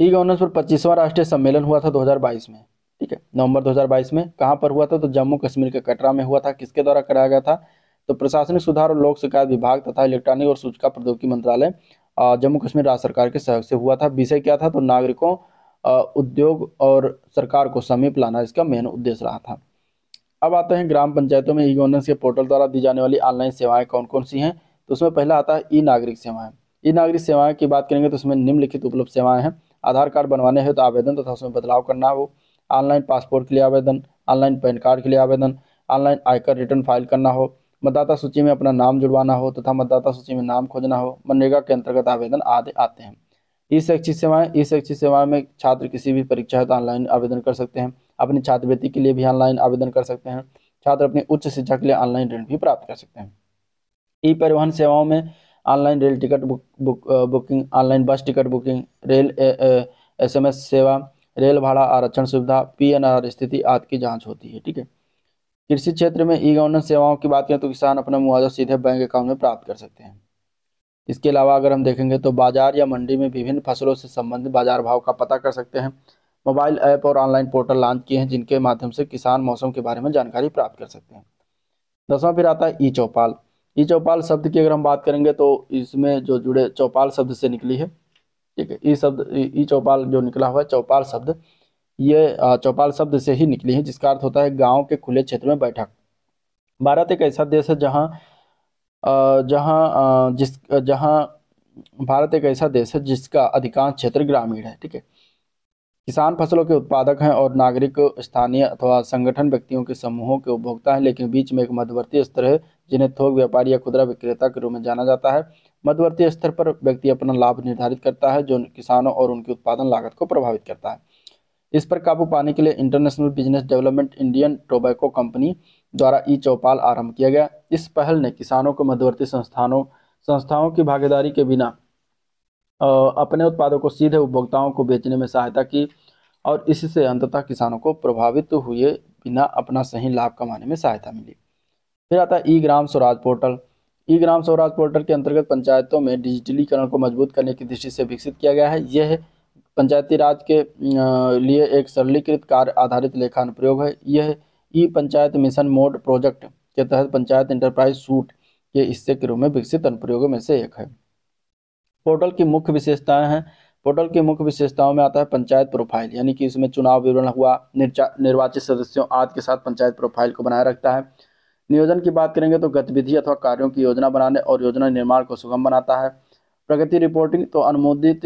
ई e गवर्नेंस पर पच्चीसवां राष्ट्रीय सम्मेलन हुआ था 2022 में ठीक है नवंबर 2022 में कहाँ पर हुआ था तो जम्मू कश्मीर के कटरा में हुआ था किसके द्वारा कराया गया था तो प्रशासनिक सुधार और लोक शिकायत विभाग तथा इलेक्ट्रॉनिक और सूचना प्रौद्योगिकी मंत्रालय जम्मू कश्मीर राज्य सरकार के सहयोग से हुआ था विषय क्या था तो नागरिकों उद्योग और सरकार को समीप लाना इसका मेन उद्देश्य रहा था अब आते हैं ग्राम पंचायतों में ई गवर्नेंस के पोर्टल द्वारा दी जाने वाली ऑनलाइन सेवाएं कौन कौन सी हैं तो उसमें पहला आता है ई नागरिक सेवाएं ई नागरिक सेवाएं की बात करेंगे तो उसमें निम्नलिखित उपलब्ध सेवाएं हैं आधार कार्ड बनवाने हैं तो आवेदन तथा तो उसमें बदलाव करना हो ऑनलाइन पासपोर्ट के लिए आवेदन ऑनलाइन पैन कार्ड के लिए आवेदन ऑनलाइन आयकर रिटर्न फाइल करना हो मतदाता सूची में अपना नाम जुड़वाना हो तथा मतदाता सूची में नाम खोजना हो मनरेगा के अंतर्गत आवेदन आदि आते हैं ई शैक्षिक सेवाएं ई शैक्षिक सेवाएं में छात्र किसी भी परीक्षा हेतु ऑनलाइन आवेदन कर सकते हैं अपनी छात्रवृत्ति के लिए भी ऑनलाइन आवेदन कर सकते हैं छात्र अपनी उच्च शिक्षा के लिए ऑनलाइन ऋण भी प्राप्त कर सकते हैं ई परिवहन सेवाओं में online rail ticket book, book booking online bus ticket booking rail S M S सेवा रेल भाड़ा आरक्षण सुविधा पी एन आर स्थिति आदि की जाँच होती है ठीक है कृषि क्षेत्र में ई गवर्नेंस सेवाओं की बात करें तो किसान अपना मुआवजा सीधे बैंक अकाउंट में प्राप्त कर सकते हैं इसके अलावा अगर हम देखेंगे तो बाजार या मंडी में विभिन्न फसलों से संबंधित बाजार भाव का पता कर सकते हैं मोबाइल ऐप और ऑनलाइन पोर्टल लॉन्च किए हैं जिनके माध्यम से किसान मौसम के बारे में जानकारी प्राप्त कर सकते हैं दसवां फिर आता है ई चौपाल ई चौपाल शब्द की अगर हम बात करेंगे तो इसमें जो जुड़े चौपाल शब्द से निकली है ठीक है ई शब्द ई चौपाल जो निकला हुआ है चौपाल शब्द ये चौपाल शब्द से ही निकली है जिसका अर्थ होता है गाँव के खुले क्षेत्र में बैठक भारत एक ऐसा देश है जहाँ जहाँ जिस जहाँ भारत एक ऐसा देश है जिसका अधिकांश क्षेत्र ग्रामीण है ठीक है किसान फसलों के उत्पादक हैं और नागरिक स्थानीय अथवा संगठन व्यक्तियों के समूहों के उपभोक्ता हैं लेकिन बीच में एक मध्यवर्ती स्तर है जिन्हें थोक व्यापारी या खुदरा विक्रेता के रूप में जाना जाता है मध्यवर्ती स्तर पर व्यक्ति अपना लाभ निर्धारित करता है जो किसानों और उनकी उत्पादन लागत को प्रभावित करता है इस पर काबू पाने के लिए international business development Indian tobacco company द्वारा ई चौपाल आरंभ किया गया इस पहल ने किसानों को मध्यवर्ती संस्थानों संस्थाओं की भागीदारी के बिना अपने उत्पादों को सीधे उपभोक्ताओं को बेचने में सहायता की और इससे अंततः किसानों को प्रभावित हुए बिना अपना सही लाभ कमाने में सहायता मिली फिर आता है e Gram Swaraj portal e Gram Swaraj portal के अंतर्गत पंचायतों में डिजिटलीकरण को मजबूत करने की दृष्टि से विकसित किया गया है यह पंचायती राज के लिए एक सरलीकृत कार्य आधारित लेखान प्रयोग है यह e panchayat mission mode project के तहत पंचायत इंटरप्राइज सूट के हिस्से के रूप में विकसित अनुप्रयोगों में से एक है पोर्टल की मुख्य विशेषताएं हैं पोर्टल की मुख्य विशेषताओं में आता है पंचायत प्रोफाइल यानी कि इसमें चुनाव विवरण हुआ निर्वाचित सदस्यों आदि के साथ पंचायत प्रोफाइल को बनाए रखता है नियोजन की बात करेंगे तो गतिविधि अथवा कार्यों की योजना बनाने और योजना निर्माण को सुगम बनाता है प्रगति रिपोर्टिंग तो अनुमोदित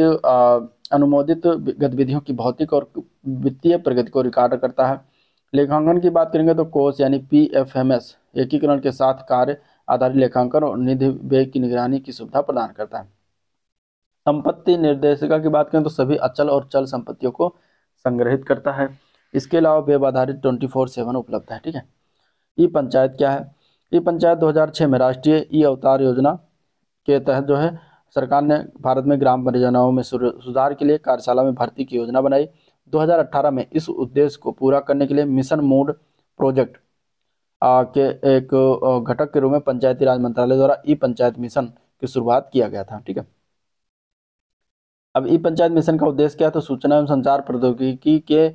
अनुमोदित गतिविधियों की भौतिक और वित्तीय प्रगति को रिकॉर्ड करता है लेखांकन की बात करेंगे तो कोष यानी पी एफ एम एस एकीकरण के साथ कार्य आधारित लेखांकन और निधि व्यय की निगरानी की सुविधा प्रदान करता है संपत्ति निर्देशिका की बात करें तो सभी अचल और चल संपत्तियों को संग्रहित करता है इसके अलावा वेब आधारित ट्वेंटी फोर सेवन उपलब्ध है ठीक है ई पंचायत क्या है ई पंचायत 2006 में राष्ट्रीय ई अवतार योजना के तहत जो है सरकार ने भारत में ग्राम परियोजनाओं में सुधार के लिए कार्यशाला में भर्ती की योजना बनाई 2018 में इस उद्देश्य को पूरा करने के लिए मिशन मोड प्रोजेक्ट के एक घटक के रूप में पंचायती राज मंत्रालय द्वारा ई पंचायत मिशन की शुरुआत किया गया था ठीक है अब ई पंचायत मिशन का उद्देश्य क्या है तो सूचना एवं संचार प्रौद्योगिकी के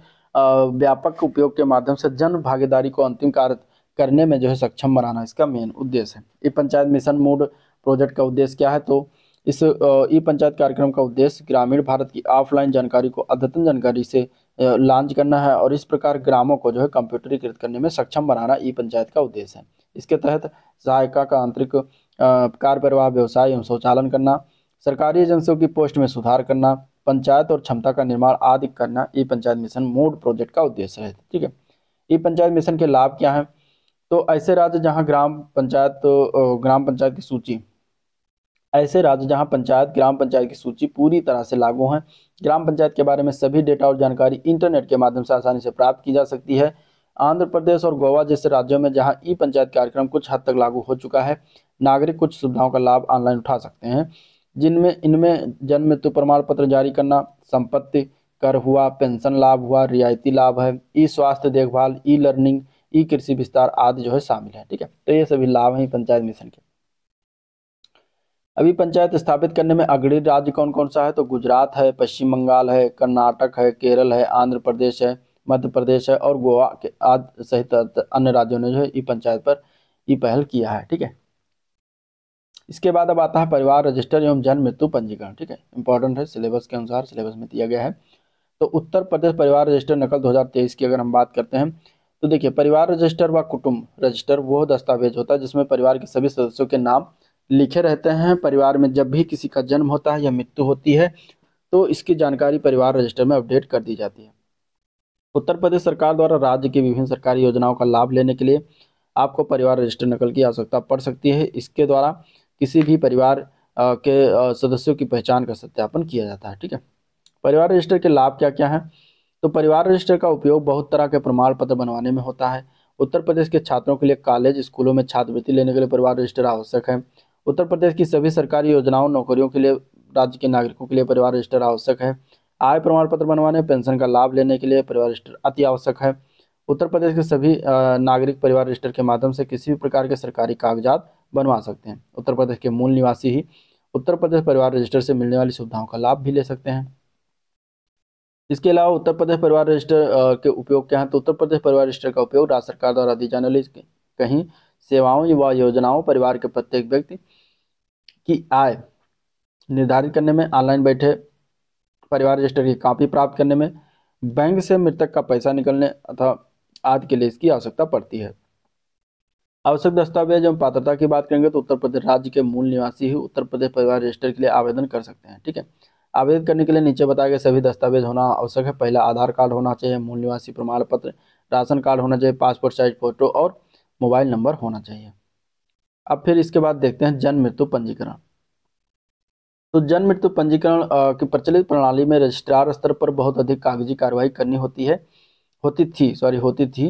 व्यापक उपयोग के माध्यम से जन भागीदारी को अंतिम कार्य करने में जो है सक्षम बनाना इसका मेन उद्देश्य है e panchayat mission mode project का उद्देश्य क्या है तो इस ई पंचायत कार्यक्रम का उद्देश्य ग्रामीण भारत की ऑफलाइन जानकारी को अद्यतन जानकारी से लॉन्च करना है और इस प्रकार ग्रामों को जो है कंप्यूटरीकृत करने में सक्षम बनाना ई पंचायत का उद्देश्य है इसके तहत सहायिका का आंतरिक कार्य प्रवाह व्यवसाय एवं स्वचालन करना सरकारी एजेंसियों की पोस्ट में सुधार करना पंचायत और क्षमता का निर्माण आदि करना e panchayat mission mode project का उद्देश्य है ठीक है ई पंचायत मिशन के लाभ क्या हैं तो ऐसे राज्य जहाँ ग्राम पंचायत तो ग्राम पंचायत की सूची ऐसे राज्य जहां पंचायत ग्राम पंचायत की सूची पूरी तरह से लागू है ग्राम पंचायत के बारे में सभी डेटा और जानकारी इंटरनेट के माध्यम से आसानी से प्राप्त की जा सकती है आंध्र प्रदेश और गोवा जैसे राज्यों में जहाँ ई पंचायत कार्यक्रम कुछ हद तक लागू हो चुका है नागरिक कुछ सुविधाओं का लाभ ऑनलाइन उठा सकते हैं जिनमें इनमें जन्म मृत्यु प्रमाण पत्र जारी करना संपत्ति कर हुआ पेंशन लाभ हुआ रियायती लाभ है ई स्वास्थ्य देखभाल ई लर्निंग ई कृषि विस्तार आदि जो है शामिल है ठीक है तो ये सभी लाभ हैं पंचायत मिशन के अभी पंचायत स्थापित करने में अग्रणी राज्य कौन कौन सा है तो गुजरात है पश्चिम बंगाल है कर्नाटक है केरल है आंध्र प्रदेश है मध्य प्रदेश है और गोवा के आदि सहित अन्य राज्यों ने जो है ई पंचायत पर ई पहल किया है ठीक है इसके बाद अब आता है परिवार रजिस्टर एवं जन्म मृत्यु पंजीकरण ठीक है इंपॉर्टेंट है सिलेबस के अनुसार सिलेबस में दिया गया है तो उत्तर प्रदेश परिवार रजिस्टर नकल 2023 की अगर हम बात करते हैं तो देखिए परिवार रजिस्टर व कुटुंब रजिस्टर वो दस्तावेज होता है जिसमें परिवार के सभी सदस्यों के नाम लिखे रहते हैं परिवार में जब भी किसी का जन्म होता है या मृत्यु होती है तो इसकी जानकारी परिवार रजिस्टर में अपडेट कर दी जाती है उत्तर प्रदेश सरकार द्वारा राज्य की विभिन्न सरकारी योजनाओं का लाभ लेने के लिए आपको परिवार रजिस्टर नकल की आवश्यकता पड़ सकती है इसके द्वारा किसी भी परिवार के सदस्यों की पहचान का सत्यापन किया जाता है ठीक है परिवार रजिस्टर के लाभ क्या क्या हैं तो परिवार रजिस्टर का उपयोग बहुत तरह के प्रमाण पत्र बनवाने में होता है उत्तर प्रदेश के छात्रों के लिए कॉलेज स्कूलों में छात्रवृत्ति लेने के लिए परिवार रजिस्टर आवश्यक है उत्तर प्रदेश की सभी सरकारी योजनाओं नौकरियों के लिए राज्य के नागरिकों के लिए परिवार रजिस्टर आवश्यक है आय प्रमाण पत्र बनवाने पेंशन का लाभ लेने के लिए परिवार रजिस्टर अति आवश्यक है उत्तर प्रदेश के सभी नागरिक परिवार रजिस्टर के माध्यम से किसी भी प्रकार के सरकारी कागजात बनवा सकते हैं उत्तर प्रदेश के मूल निवासी ही उत्तर प्रदेश परिवार रजिस्टर से मिलने वाली सुविधाओं का लाभ भी ले सकते हैं इसके अलावा उत्तर प्रदेश परिवार रजिस्टर के उपयोग क्या है तो उत्तर प्रदेश परिवार रजिस्टर का उपयोग राज्य सरकार द्वारा दी जाने वाली कहीं सेवाओं व योजनाओं परिवार के प्रत्येक व्यक्ति की आय निर्धारित करने में ऑनलाइन बैठे परिवार रजिस्टर की कॉपी प्राप्त करने में बैंक से मृतक का पैसा निकलने अथवा आदि के लिए इसकी आवश्यकता पड़ती है आवश्यक दस्तावेज एवं पात्रता की बात करेंगे तो उत्तर प्रदेश राज्य के मूल निवासी ही उत्तर प्रदेश परिवार रजिस्टर के लिए आवेदन कर सकते हैं ठीक है आवेदन करने के लिए नीचे बताए गए सभी दस्तावेज होना आवश्यक है पहला आधार कार्ड होना चाहिए मूल निवासी प्रमाण पत्र राशन कार्ड होना चाहिए पासपोर्ट साइज फोटो और मोबाइल नंबर होना चाहिए अब फिर इसके बाद देखते हैं जन्म मृत्यु पंजीकरण तो जन्म मृत्यु पंजीकरण की प्रचलित प्रणाली में रजिस्ट्रार स्तर पर बहुत अधिक कागजी कार्रवाई करनी होती है होती थी सॉरी होती थी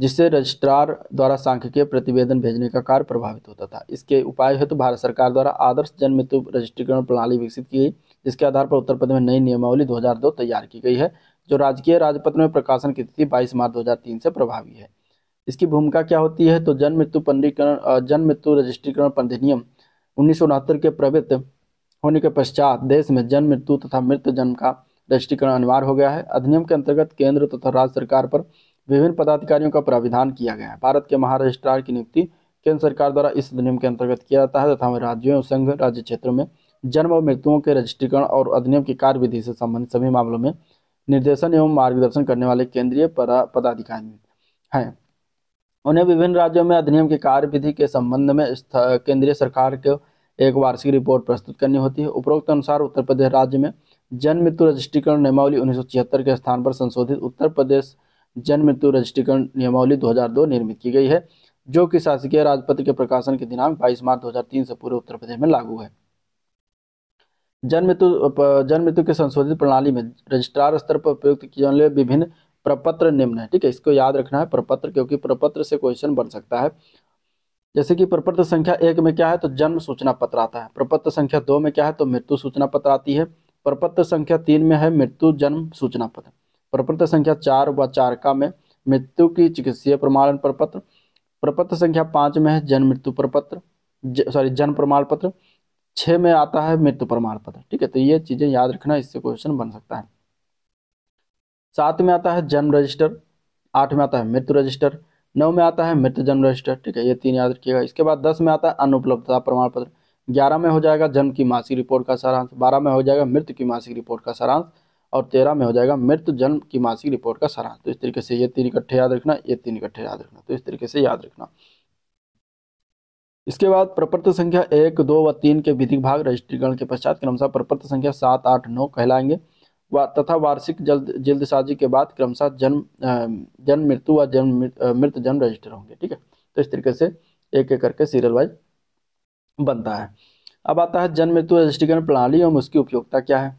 जिससे रजिस्ट्रार द्वारा सांख्यिकीय प्रतिवेदन भेजने का कार्य प्रभावित होता था इसके उपाय हेतु तो भारत सरकार द्वारा आदर्श जन्म मृत्यु रजिस्ट्रीकरण प्रणाली विकसित की गई जिसके आधार पर उत्तर प्रदेश में नई नियमावली 2002 तैयार की गई है जो राजकीय राजपत्र में प्रकाशन की तिथि 22 मार्च 2003 से प्रभावी है इसकी भूमिका क्या होती है तो जन्म मृत्यु पंजीकरण जन्म मृत्यु रजिस्ट्रीकरण अधिनियम उन्नीस के प्रवृत्त होने के पश्चात देश में जन्म मृत्यु तथा मृत्यु जन्म का रजिस्ट्रीकरण अनिवार्य हो गया है अधिनियम के अंतर्गत केंद्र तथा राज्य सरकार पर विभिन्न पदाधिकारियों का प्राविधान किया गया है भारत के महारजिस्ट्रार की नियुक्ति केंद्र सरकार द्वारा इस अधिनियम के अंतर्गत किया जाता है तथा राज्यों और संघ राज्य क्षेत्रों में जन्म और मृत्युओं के रजिस्ट्रीकरण और अधिनियम की कार्यविधि से संबंधित सभी मामलों में निर्देशन एवं मार्गदर्शन करने वाले केंद्रीय पदाधिकारी हैं उन्हें विभिन्न राज्यों में अधिनियम की कार्यविधि के संबंध में केंद्रीय सरकार को एक वार्षिक रिपोर्ट प्रस्तुत करनी होती है उपरोक्त अनुसार उत्तर प्रदेश राज्य में जन मृत्यु रजिस्ट्रीकरण नियमावली उन्नीस के स्थान पर संशोधित उत्तर प्रदेश जन मृत्यु रजिस्ट्रीकरण नियमावली 2002 निर्मित की गई है जो कि शासकीय राजपत्र के प्रकाशन के दिनांक 22 मार्च 2003 से पूरे उत्तर प्रदेश में लागू है जन मृत्यु जन मृत्यु के संशोधित प्रणाली में रजिस्ट्रार स्तर पर प्रयुक्त किए जाने विभिन्न प्रपत्र निम्न है ठीक है इसको याद रखना है प्रपत्र क्योंकि प्रपत्र से क्वेश्चन बन सकता है जैसे कि प्रपत्र संख्या एक में क्या है तो जन्म सूचना पत्र आता है प्रपत्र संख्या दो में क्या है तो मृत्यु सूचना पत्र आती है प्रपत्र संख्या तीन में है मृत्यु जन्म सूचना पत्र प्रपत्र संख्या चार व चारका में मृत्यु की चिकित्सीय प्रमाण प्रपत्र प्रपत्र संख्या पाँच में है जन्म मृत्यु प्रपत्र सॉरी जन्म प्रमाण पत्र छः में आता है मृत्यु प्रमाण पत्र ठीक है तो ये चीज़ें याद रखना इससे क्वेश्चन बन सकता है सात में आता है जन्म रजिस्टर आठ में आता है मृत्यु रजिस्टर नौ में आता है मृत्यु जन्म रजिस्टर ठीक है ये तीन याद रखिएगा इसके बाद दस में आता है अनुपलब्धता प्रमाण पत्र ग्यारह में हो जाएगा जन्म की मासिक रिपोर्ट का सारांश बारह में हो जाएगा मृत्यु की मासिक रिपोर्ट का सारांश और तेरह में हो जाएगा मृत्यु जन्म की मासिक रिपोर्ट का सारांश तो इस तरीके से ये तीन इकट्ठे याद रखना ये तीन इकट्ठे याद रखना तो इस तरीके से याद रखना इसके बाद प्रपत्र संख्या एक दो व तीन के विधिक भाग रजिस्ट्रीकरण के पश्चात क्रमशः प्रपत्र संख्या सात आठ नौ कहलाएंगे वा, तथा वार्षिक जल्द जल्दसाजी के बाद क्रमशः जन्म जन्म मृत्यु व जन्म मृत जन्म रजिस्टर होंगे ठीक है तो इस तरीके से एक एक करके सीरियल वाइज बनता है अब आता है जन्म मृत्यु रजिस्ट्रीकरण प्रणाली एवं उसकी उपयोगिता क्या है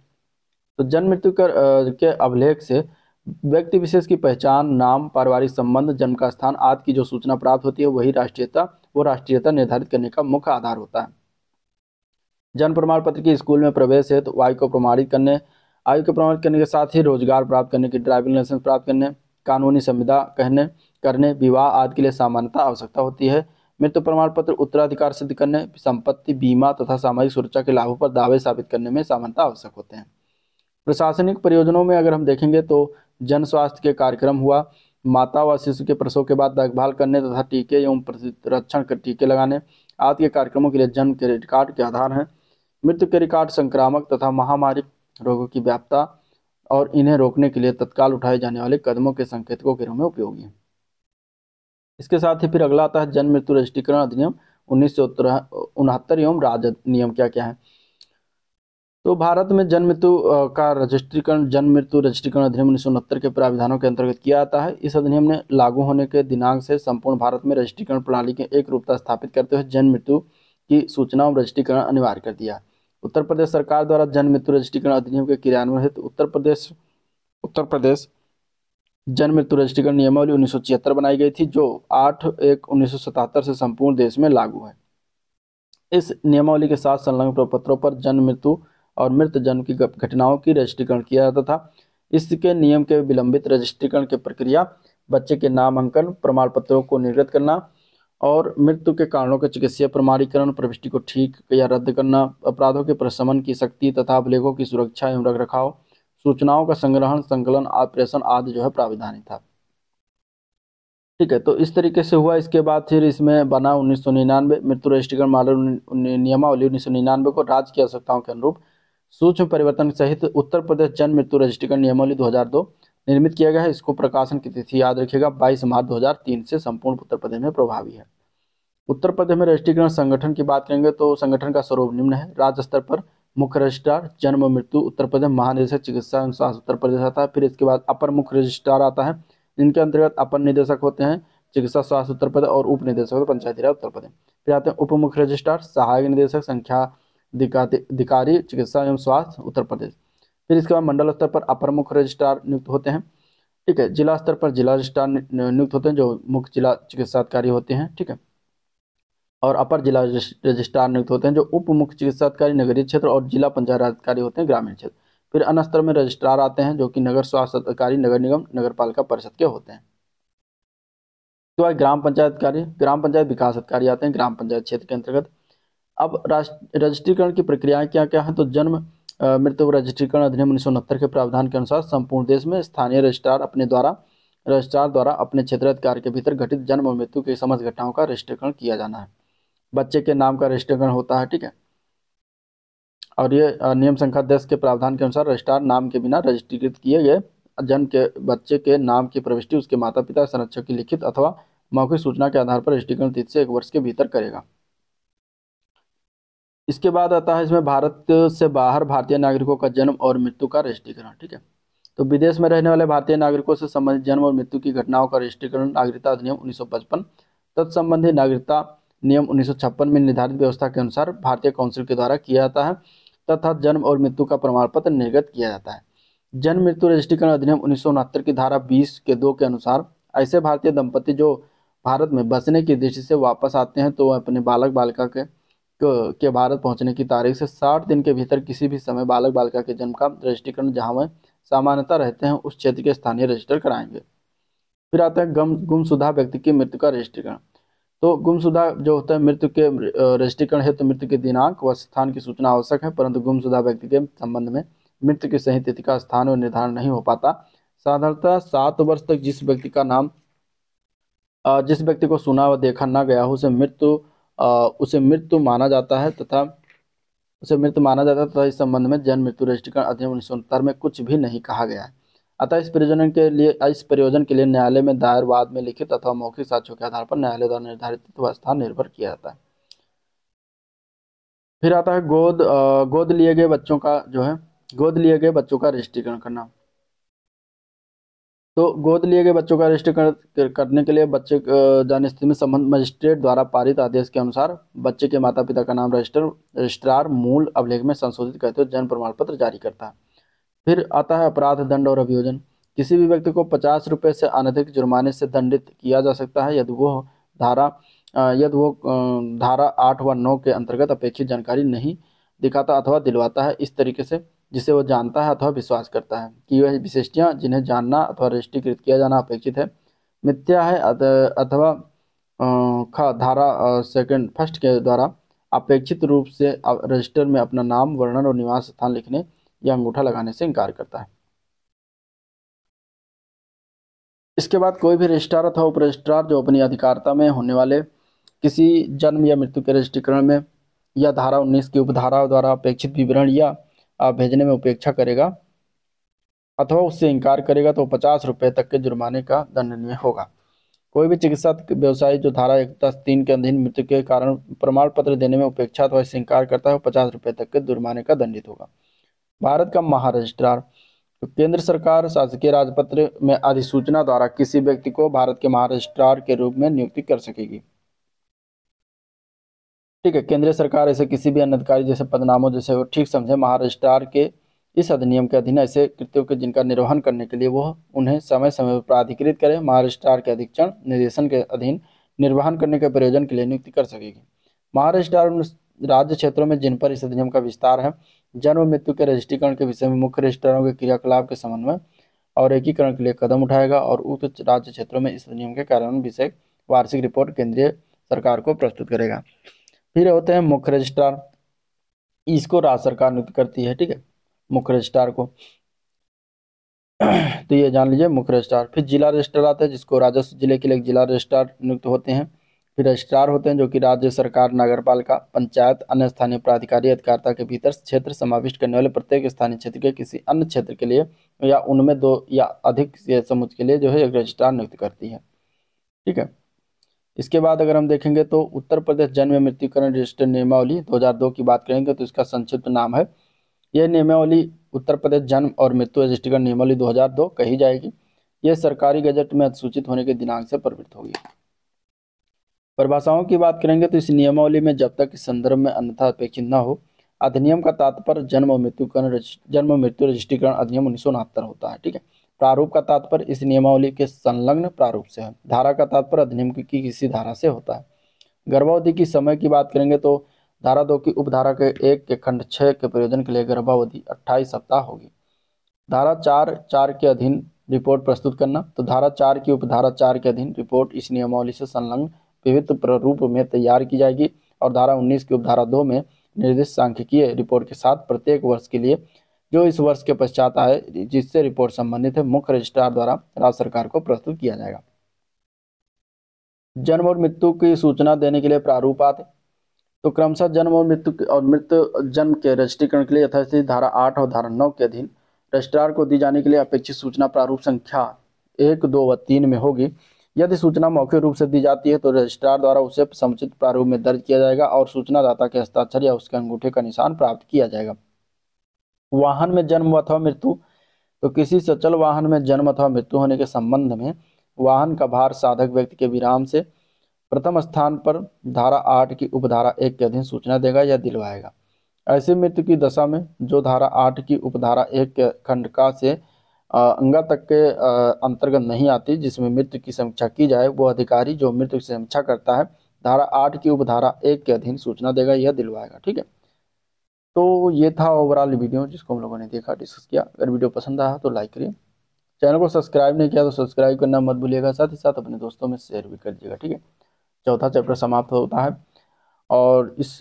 तो जन्म मृत्यु कर के अभिलेख से व्यक्ति विशेष की पहचान नाम पारिवारिक संबंध जन्म का स्थान आदि की जो सूचना प्राप्त होती है वही राष्ट्रीयता वो राष्ट्रीयता निर्धारित करने का मुख्य आधार होता है जन्म प्रमाण पत्र की स्कूल में प्रवेश हेतु तो वाई को प्रमाणित करने आयु के प्रमाण करने के साथ ही रोजगार प्राप्त करने की ड्राइविंग लाइसेंस प्राप्त करने कानूनी संविदा कहने करने विवाह आदि के लिए सामान्यता आवश्यकता होती है मृत्यु प्रमाण पत्र उत्तराधिकार सिद्ध करने संपत्ति बीमा तथा सामाजिक सुरक्षा के लाभों पर दावे साबित करने में सामान्यता आवश्यक होते हैं प्रशासनिक परियोजनाओं में अगर हम देखेंगे तो जन स्वास्थ्य के कार्यक्रम हुआ माता व शिशु के प्रसव के बाद देखभाल करने तथा टीके एवं प्रतिरक्षण कर टीके लगाने आदि के कार्यक्रमों के लिए जन्म के रिकॉर्ड के आधार हैं मृत्यु के रिकॉर्ड संक्रामक तथा महामारी रोगों की व्याप्ता और इन्हें रोकने के लिए तत्काल उठाए जाने वाले कदमों के संकेतकों के रूप में उपयोगी है इसके साथ ही फिर अगला आता है जन्म मृत्यु रजिस्ट्रीकरण अधिनियम उन्नीस सौ उनहत्तर एवं राज नियम क्या क्या है तो भारत में जन्म मृत्यु का रजिस्ट्रीकरण जन्म मृत्यु रजिस्ट्रीकरण अधिनियम उन्नीस के प्राविधानों के अंतर्गत किया जाता है इस अधिनियम ने लागू होने के दिनांक से संपूर्ण भारत में रजिस्ट्रीकरण प्रणाली के एक रूपता स्थापित करते हुए जन्म मृत्यु की सूचना और रजिस्ट्रीकरण अनिवार्य कर दिया उत्तर प्रदेश सरकार द्वारा जन मृत्यु रजिस्ट्रीकरण अधिनियम के क्रियान्वयन हेतु उत्तर प्रदेश उत्तर प्रदेश जन मृत्यु रजिस्ट्रीकरण नियमावली उन्नीस बनाई गई थी जो आठ एक उन्नीस से संपूर्ण देश में लागू है इस नियमावली के साथ संलग्न प्रपत्रों पर जन मृत्यु और मृत जन्म की घटनाओं की रजिस्ट्रीकरण किया जाता था इसके नियम के विलंबित रजिस्ट्रीकरण की प्रक्रिया बच्चे के नामांकन प्रमाण पत्रों को निर्गत करना और मृत्यु के कारणों का चिकित्सीय प्रमाणीकरण प्रविष्टि को ठीक या रद्द करना अपराधों के प्रशमन की शक्ति तथा अभिलेखों की सुरक्षा एवं रख रखाव सूचनाओं का संग्रहण संकलन ऑपरेशन आदि जो है प्राविधानिक था ठीक है तो इस तरीके से हुआ इसके बाद फिर इसमें बना उन्नीस सौ निन्यानवे मृत्यु रजिस्ट्रीकरण मालूम नियमावली उन्नीस सौ निन्यानवे को राज्य की आवश्यकताओं के अनुरूप सूक्ष्म परिवर्तन सहित उत्तर प्रदेश जन मृत्यु रजिस्ट्रीकरण नियमावली दो निर्मित किया गया है इसको प्रकाशन की तिथि याद रखिएगा 22 मार्च 2003 से संपूर्ण उत्तर प्रदेश में प्रभावी है उत्तर प्रदेश में रजिस्ट्रीकरण संगठन की बात करेंगे तो संगठन का स्वरूप निम्न है राज्य स्तर पर मुख्य रजिस्ट्रार जन्म मृत्यु उत्तर प्रदेश महानिदेशक चिकित्सा अनुशासन उत्तर प्रदेश आता है फिर इसके बाद अपर मुख्य रजिस्ट्रार आता है इनके अंतर्गत अपर निदेशक होते हैं चिकित्सा स्वास्थ्य उत्तर प्रदेश और उप निदेशक होते पंचायती राज उत्तर प्रदेश फिर आते हैं उप मुख्य रजिस्ट्रार सहायक निदेशक संख्या अधिकारी चिकित्सा एवं स्वास्थ्य उत्तर प्रदेश फिर इसके बाद मंडल स्तर पर अपर मुख्य रजिस्ट्रार नियुक्त होते हैं ठीक है जिला स्तर पर जिला रजिस्ट्रार नियुक्त होते हैं जो मुख्य जिला चिकित्सा अधिकारी होते हैं ठीक है और अपर जिला रजिस्ट्रार नियुक्त होते हैं जो उप मुख्य चिकित्सा अधिकारी नगरीय क्षेत्र और जिला पंचायत अधिकारी होते हैं ग्रामीण क्षेत्र फिर अन्य स्तर में रजिस्ट्रार आते हैं जो कि नगर स्वास्थ्य अधिकारी नगर निगम नगर पालिका परिषद के होते हैं उसके बाद ग्राम पंचायत अधिकारी ग्राम पंचायत विकास अधिकारी आते हैं ग्राम पंचायत क्षेत्र के अंतर्गत अब रजिस्ट्रीकरण की प्रक्रियाएं क्या क्या हैं तो जन्म मृत्यु रजिस्ट्रीकरण अधिनियम उन्नीस के प्रावधान के अनुसार संपूर्ण देश में स्थानीय रजिस्ट्रार अपने द्वारा रजिस्ट्रार द्वारा अपने क्षेत्र अधिकार के भीतर घटित जन्म और मृत्यु की समस्त घटनाओं का रजिस्ट्रीकरण किया जाना है बच्चे के नाम का रजिस्ट्रेशन होता है ठीक है और ये नियम संख्या दस के प्रावधान के अनुसार रजिस्ट्रार नाम के बिना रजिस्ट्रीकृत किए गए जन्म के बच्चे के नाम की प्रविष्टि उसके माता पिता संरक्षक की लिखित अथवा मौखिक सूचना के आधार पर रजिस्ट्रीकरण तिथि से एक वर्ष के भीतर करेगा इसके बाद आता है इसमें भारत से बाहर भारतीय नागरिकों का जन्म और मृत्यु का रजिस्ट्रीकरण ठीक है तो विदेश में रहने वाले भारतीय नागरिकों से संबंधित जन्म और मृत्यु की घटनाओं का रजिस्ट्रीकरण नागरिकता अधिनियम 1955 तत्संबंधी नागरिकता नियम उन्नीस में निर्धारित व्यवस्था के अनुसार भारतीय काउंसिल के द्वारा किया जाता है तथा जन्म और मृत्यु का प्रमाण पत्र निर्गत किया जाता है जन्म मृत्यु रजिस्ट्रीकरण अधिनियम उन्नीस की धारा 20 के दो के अनुसार ऐसे भारतीय दंपति जो भारत में बसने की दृष्टि से वापस आते हैं तो वह अपने बालक बालिका के के भारत पहुंचने की तारीख से 60 दिन के भीतर किसी भी समय बालक बालिका के जन्म का रजिस्ट्रीकरण जहाँ वह सामान्यता रहते हैं उस क्षेत्र के स्थानीय रजिस्टर कराएंगे फिर आता है गम गुमशुदा व्यक्ति की मृत्यु का रजिस्ट्रीकरण तो गुमशुदा जो होता है मृत्यु के रजिस्ट्रीकरण हेतु तो मृत्यु के दिनांक व स्थान की सूचना आवश्यक है परंतु गुमशुदा व्यक्ति के संबंध में मृत्यु की सही तिथि का स्थान और निर्धारण नहीं हो पाता साधारणतः सात वर्ष तक जिस व्यक्ति का नाम जिस व्यक्ति को सुना व देखा ना गया हो उसे मृत्यु उसे मृत्यु माना जाता है तथा उसे मृत्यु माना जाता है तथा इस संबंध में जन्म मृत्यु रजिस्ट्रीकरण अधिनियम उन्नीस में कुछ भी नहीं कहा गया है अतः इस प्रयोजन के लिए इस प्रयोजन के लिए न्यायालय में दायर वाद में लिखित अथवा मौखिक साक्ष्यों के आधार पर न्यायालय द्वारा निर्धारित स्थान निर्भर किया जाता है फिर आता है गोद गोद लिए गए बच्चों का जो है गोद लिए गए बच्चों का रजिस्ट्रीकरण करना तो गोद लिए गए बच्चों का रजिस्ट्रीकरण करने के लिए बच्चे जाने स्थिति में संबंध मजिस्ट्रेट द्वारा पारित आदेश के अनुसार बच्चे के माता पिता का नाम रजिस्टर रजिस्ट्रार मूल अभिलेख में संशोधित करते हुए जन्म प्रमाण पत्र जारी करता है फिर आता है अपराध दंड और अभियोजन किसी भी व्यक्ति को पचास रुपये से अनधिक जुर्माने से दंडित किया जा सकता है यदि वो धारा यदि वो धारा आठ व नौ के अंतर्गत अपेक्षित जानकारी नहीं दिखाता अथवा दिलवाता है इस तरीके से जिसे वो जानता है अथवा विश्वास करता है कि वह विशिष्टियाँ जिन्हें जानना अथवा रजिस्ट्रीकृत किया जाना अपेक्षित है मिथ्या है अथवा ख धारा सेकंड फर्स्ट के द्वारा अपेक्षित रूप से रजिस्टर में अपना नाम वर्णन और निवास स्थान लिखने यह अंगूठा लगाने से इनकार करता है इसके बाद कोई भी रजिस्ट्रार अथवा उप रजिस्ट्रार जो अपनी अधिकारता में होने वाले किसी जन्म या मृत्यु के रजिस्ट्रीकरण में या धारा उन्नीस की उपधारा द्वारा अपेक्षित विवरण या भेजने में उपेक्षा करेगा अथवा उससे इनकार करेगा तो पचास रुपये तक के जुर्माने का दंडनीय होगा कोई भी चिकित्सा व्यवसायी जो धारा एक दस तीन के अधीन मृत्यु के कारण प्रमाण पत्र देने में उपेक्षा अथवा इससे इंकार करता है वो पचास रुपये तक के जुर्माने का दंडित होगा भारत का महारजिस्ट्रार केंद्र सरकार शासकीय राजपत्र में अधिसूचना द्वारा किसी व्यक्ति को भारत के महारजिस्ट्रार के रूप में नियुक्ति कर सकेगी ठीक है केंद्र सरकार ऐसे किसी भी अन्य अधिकारी जैसे पदनामों जैसे वो ठीक समझे महारजिस्ट्रार के इस अधिनियम के अधीन ऐसे कृत्यों के जिनका निर्वहन करने के लिए वह उन्हें समय समय पर प्राधिकृत करें महारजिस्ट्रार के अधीक्षण निर्देशन के अधीन निर्वहन करने के प्रयोजन के लिए नियुक्ति कर सकेगी महाराष्ट्र राज्य क्षेत्रों में जिन पर इस अधिनियम का विस्तार है जन्म मृत्यु के रजिस्ट्रीकरण के विषय में मुख्य रजिस्ट्रारों के क्रियाकलाप के संबंध में और एकीकरण के लिए कदम उठाएगा और उक्त राज्य क्षेत्रों में इस नियम के कारण विषय वार्षिक रिपोर्ट केंद्रीय सरकार को प्रस्तुत करेगा फिर होते हैं मुख्य रजिस्ट्रार इसको राज्य सरकार नियुक्त करती है ठीक है मुख्य रजिस्ट्रार को तो ये जान लीजिए मुख्य रजिस्ट्रार फिर जिला रजिस्ट्रार आता है जिसको राजस्व जिले के लिए जिला रजिस्ट्रार नियुक्त होते हैं फिर रजिस्ट्रार होते हैं जो कि राज्य सरकार नगर पालिका पंचायत अन्य स्थानीय प्राधिकारी अधिकारता के भीतर क्षेत्र समाविष्ट करने वाले प्रत्येक स्थानीय क्षेत्र के किसी अन्य क्षेत्र के लिए या उनमें दो या अधिक समुच के लिए जो है एक रजिस्ट्रार नियुक्त करती है ठीक है इसके बाद अगर हम देखेंगे तो उत्तर प्रदेश जन्म मृत्युकरण रजिस्टर नियमावली दो की बात करेंगे तो इसका संक्षिप्त नाम है यह नियमावली उत्तर प्रदेश जन्म और मृत्यु रजिस्ट्रीकरण नियमावली दो कही जाएगी ये सरकारी गजट में अधिसूचित होने के दिनांक से प्रवृत्त होगी परिभाषाओं की बात करेंगे तो इस नियमावली में जब तक इस संदर्भ में अन्यथा अपेक्षित न हो अधिनियम का तात्पर्य जन्म और मृत्युकरण जन्म मृत्यु रजिस्ट्रीकरण अधिनियम उन्नीस होता है ठीक है प्रारूप का तात्पर्य इस नियमावली के संलग्न प्रारूप से है धारा का तात्पर्य अधिनियम की किसी धारा से होता है गर्भावधि की समय की बात करेंगे तो धारा दो की उपधारा के एक के खंड छः के प्रयोजन के लिए गर्भावधि अट्ठाईस सप्ताह होगी धारा चार चार के अधीन रिपोर्ट प्रस्तुत करना तो धारा चार की उपधारा चार के अधीन रिपोर्ट इस नियमावली से संलग्न विविध प्रारूप में तैयार की जाएगी और धारा उन्नीस की उपधारा दो में निर्दिष्ट सांख्यिकीय रिपोर्ट के साथ प्रत्येक वर्ष के लिए जो इस वर्ष के पश्चात आए जिससे रिपोर्ट संबंधित है मुख्य रजिस्ट्रार द्वारा राज्य सरकार को प्रस्तुत किया जाएगा जन्म और मृत्यु की सूचना देने के लिए प्रारूप आते तो क्रमशः जन्म और मृत्यु और मृत्यु जन्म के रजिस्ट्रीकरण के लिए यथास्थिति धारा आठ और धारा नौ के अधीन रजिस्ट्रार को दी जाने के लिए अपेक्षित सूचना प्रारूप संख्या एक दो व तीन में होगी यदि सूचना मौखिक रूप से दी जाती है तो रजिस्ट्रार द्वारा उसे समुचित प्रारूप में दर्ज किया जाएगा और सूचनादाता के हस्ताक्षर या उसके अंगूठे का निशान प्राप्त किया जाएगा वाहन में जन्म अथवा मृत्यु तो किसी सचल वाहन में जन्म अथवा मृत्यु होने के संबंध में वाहन का भार साधक व्यक्ति के विराम से प्रथम स्थान पर धारा आठ की उपधारा एक के अधीन सूचना देगा या दिलवाएगा ऐसे मृत्यु की दशा में जो धारा आठ की उपधारा एक के का से अंगा तक के अंतर्गत नहीं आती जिसमें मृत्यु की समीक्षा की जाए वो अधिकारी जो मृत्यु की समीक्षा करता है धारा आठ की उपधारा एक के अधीन सूचना देगा यह दिलवाएगा ठीक है तो ये था ओवरऑल वीडियो जिसको हम लोगों ने देखा डिस्कस किया अगर वीडियो पसंद आया तो लाइक करिए चैनल को सब्सक्राइब नहीं किया तो सब्सक्राइब करना मत भूलिएगा साथ ही साथ अपने दोस्तों में शेयर भी कर दीजिएगा ठीक है चौथा चैप्टर समाप्त होता है और इस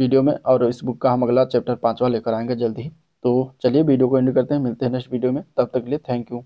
वीडियो में और इस बुक का हम अगला चैप्टर पाँचवा लेकर आएंगे जल्द ही तो चलिए वीडियो को एंड करते हैं मिलते हैं नेक्स्ट वीडियो में तब तक के लिए थैंक यू